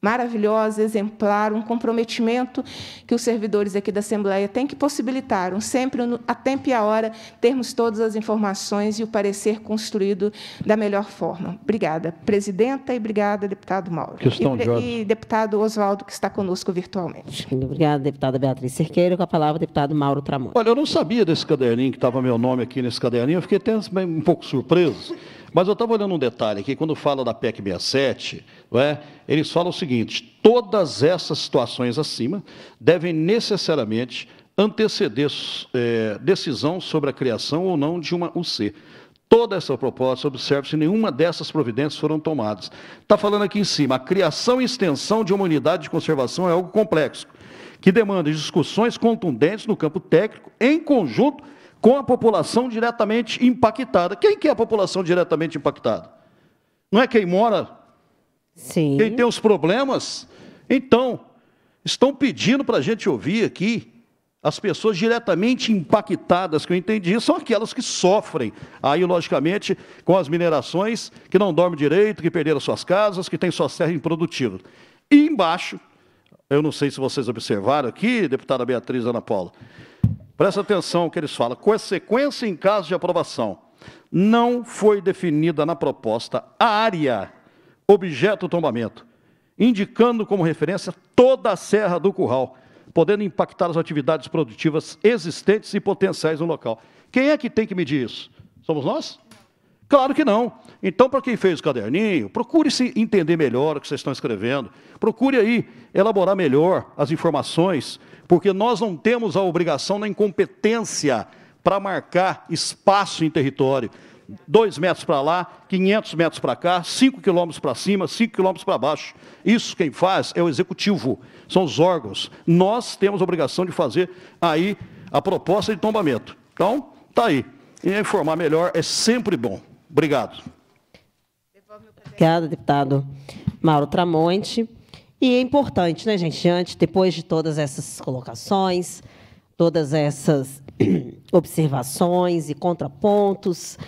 [SPEAKER 3] maravilhosa, exemplar, um comprometimento que os servidores aqui da Assembleia têm que possibilitar, sempre a tempo e a hora, termos todas as informações e o parecer construído da melhor forma. Obrigada, presidenta, e obrigada, deputado Mauro. Questão e, de ordem. e deputado Oswaldo, que está conosco virtualmente.
[SPEAKER 4] obrigada, deputada Beatriz Cerqueira. Com a palavra, deputado Mauro Tramonte. Olha, eu não sabia desse caderninho que estava meu nome aqui nesse caderninho, eu fiquei até um pouco surpreso. Mas eu estava olhando um detalhe aqui, quando fala da PEC 67, é? eles falam o seguinte: todas essas situações acima devem necessariamente anteceder é, decisão sobre a criação ou não de uma UC. Toda essa proposta observa-se nenhuma dessas providências foram tomadas. Está falando aqui em cima, a criação e extensão de uma unidade de conservação é algo complexo, que demanda discussões contundentes no campo técnico, em conjunto com a população diretamente impactada. Quem que é a população diretamente impactada? Não é quem mora Sim. Quem tem os problemas. Então, estão pedindo para a gente ouvir aqui. As pessoas diretamente impactadas, que eu entendi, são aquelas que sofrem. Aí, logicamente, com as minerações, que não dormem direito, que perderam suas casas, que têm suas serra improdutivas. E embaixo, eu não sei se vocês observaram aqui, deputada Beatriz Ana Paula, presta atenção que eles falam. Consequência em caso de aprovação. Não foi definida na proposta a área objeto do tombamento, indicando como referência toda a Serra do Curral, podendo impactar as atividades produtivas existentes e potenciais no local. Quem é que tem que medir isso? Somos nós? Claro que não. Então, para quem fez o caderninho, procure se entender melhor o que vocês estão escrevendo. Procure aí elaborar melhor as informações, porque nós não temos a obrigação nem competência para marcar espaço em território. 2 metros para lá, 500 metros para cá, 5 quilômetros para cima, 5 quilômetros para baixo. Isso quem faz é o executivo, são os órgãos. Nós temos a obrigação de fazer aí a proposta de tombamento. Então, está aí. E informar melhor é sempre bom. Obrigado.
[SPEAKER 1] Obrigada, deputado Mauro Tramonte. E é importante, né, gente, antes, depois de todas essas colocações, todas essas observações e contrapontos,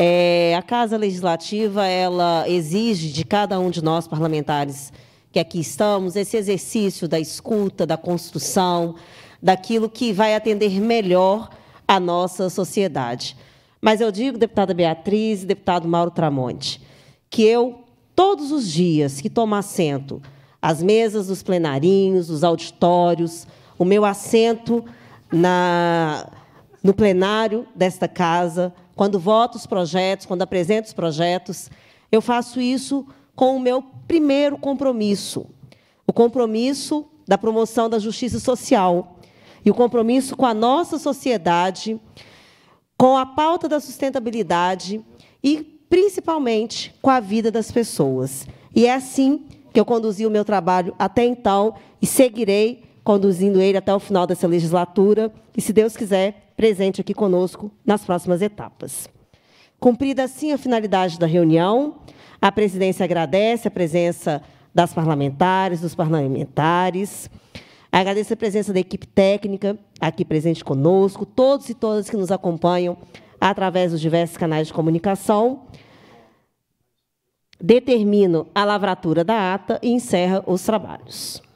[SPEAKER 1] é, a Casa Legislativa ela exige de cada um de nós parlamentares que aqui estamos esse exercício da escuta, da construção, daquilo que vai atender melhor a nossa sociedade. Mas eu digo, deputada Beatriz, deputado Mauro Tramonte, que eu todos os dias que tomo assento, as mesas dos plenarinhos, dos auditórios, o meu assento na no plenário desta casa quando voto os projetos, quando apresento os projetos, eu faço isso com o meu primeiro compromisso, o compromisso da promoção da justiça social e o compromisso com a nossa sociedade, com a pauta da sustentabilidade e, principalmente, com a vida das pessoas. E é assim que eu conduzi o meu trabalho até então e seguirei conduzindo ele até o final dessa legislatura e, se Deus quiser, presente aqui conosco nas próximas etapas. Cumprida assim a finalidade da reunião, a presidência agradece a presença das parlamentares, dos parlamentares. Agradeço a presença da equipe técnica aqui presente conosco, todos e todas que nos acompanham através dos diversos canais de comunicação. Determino a lavratura da ata e encerra os trabalhos.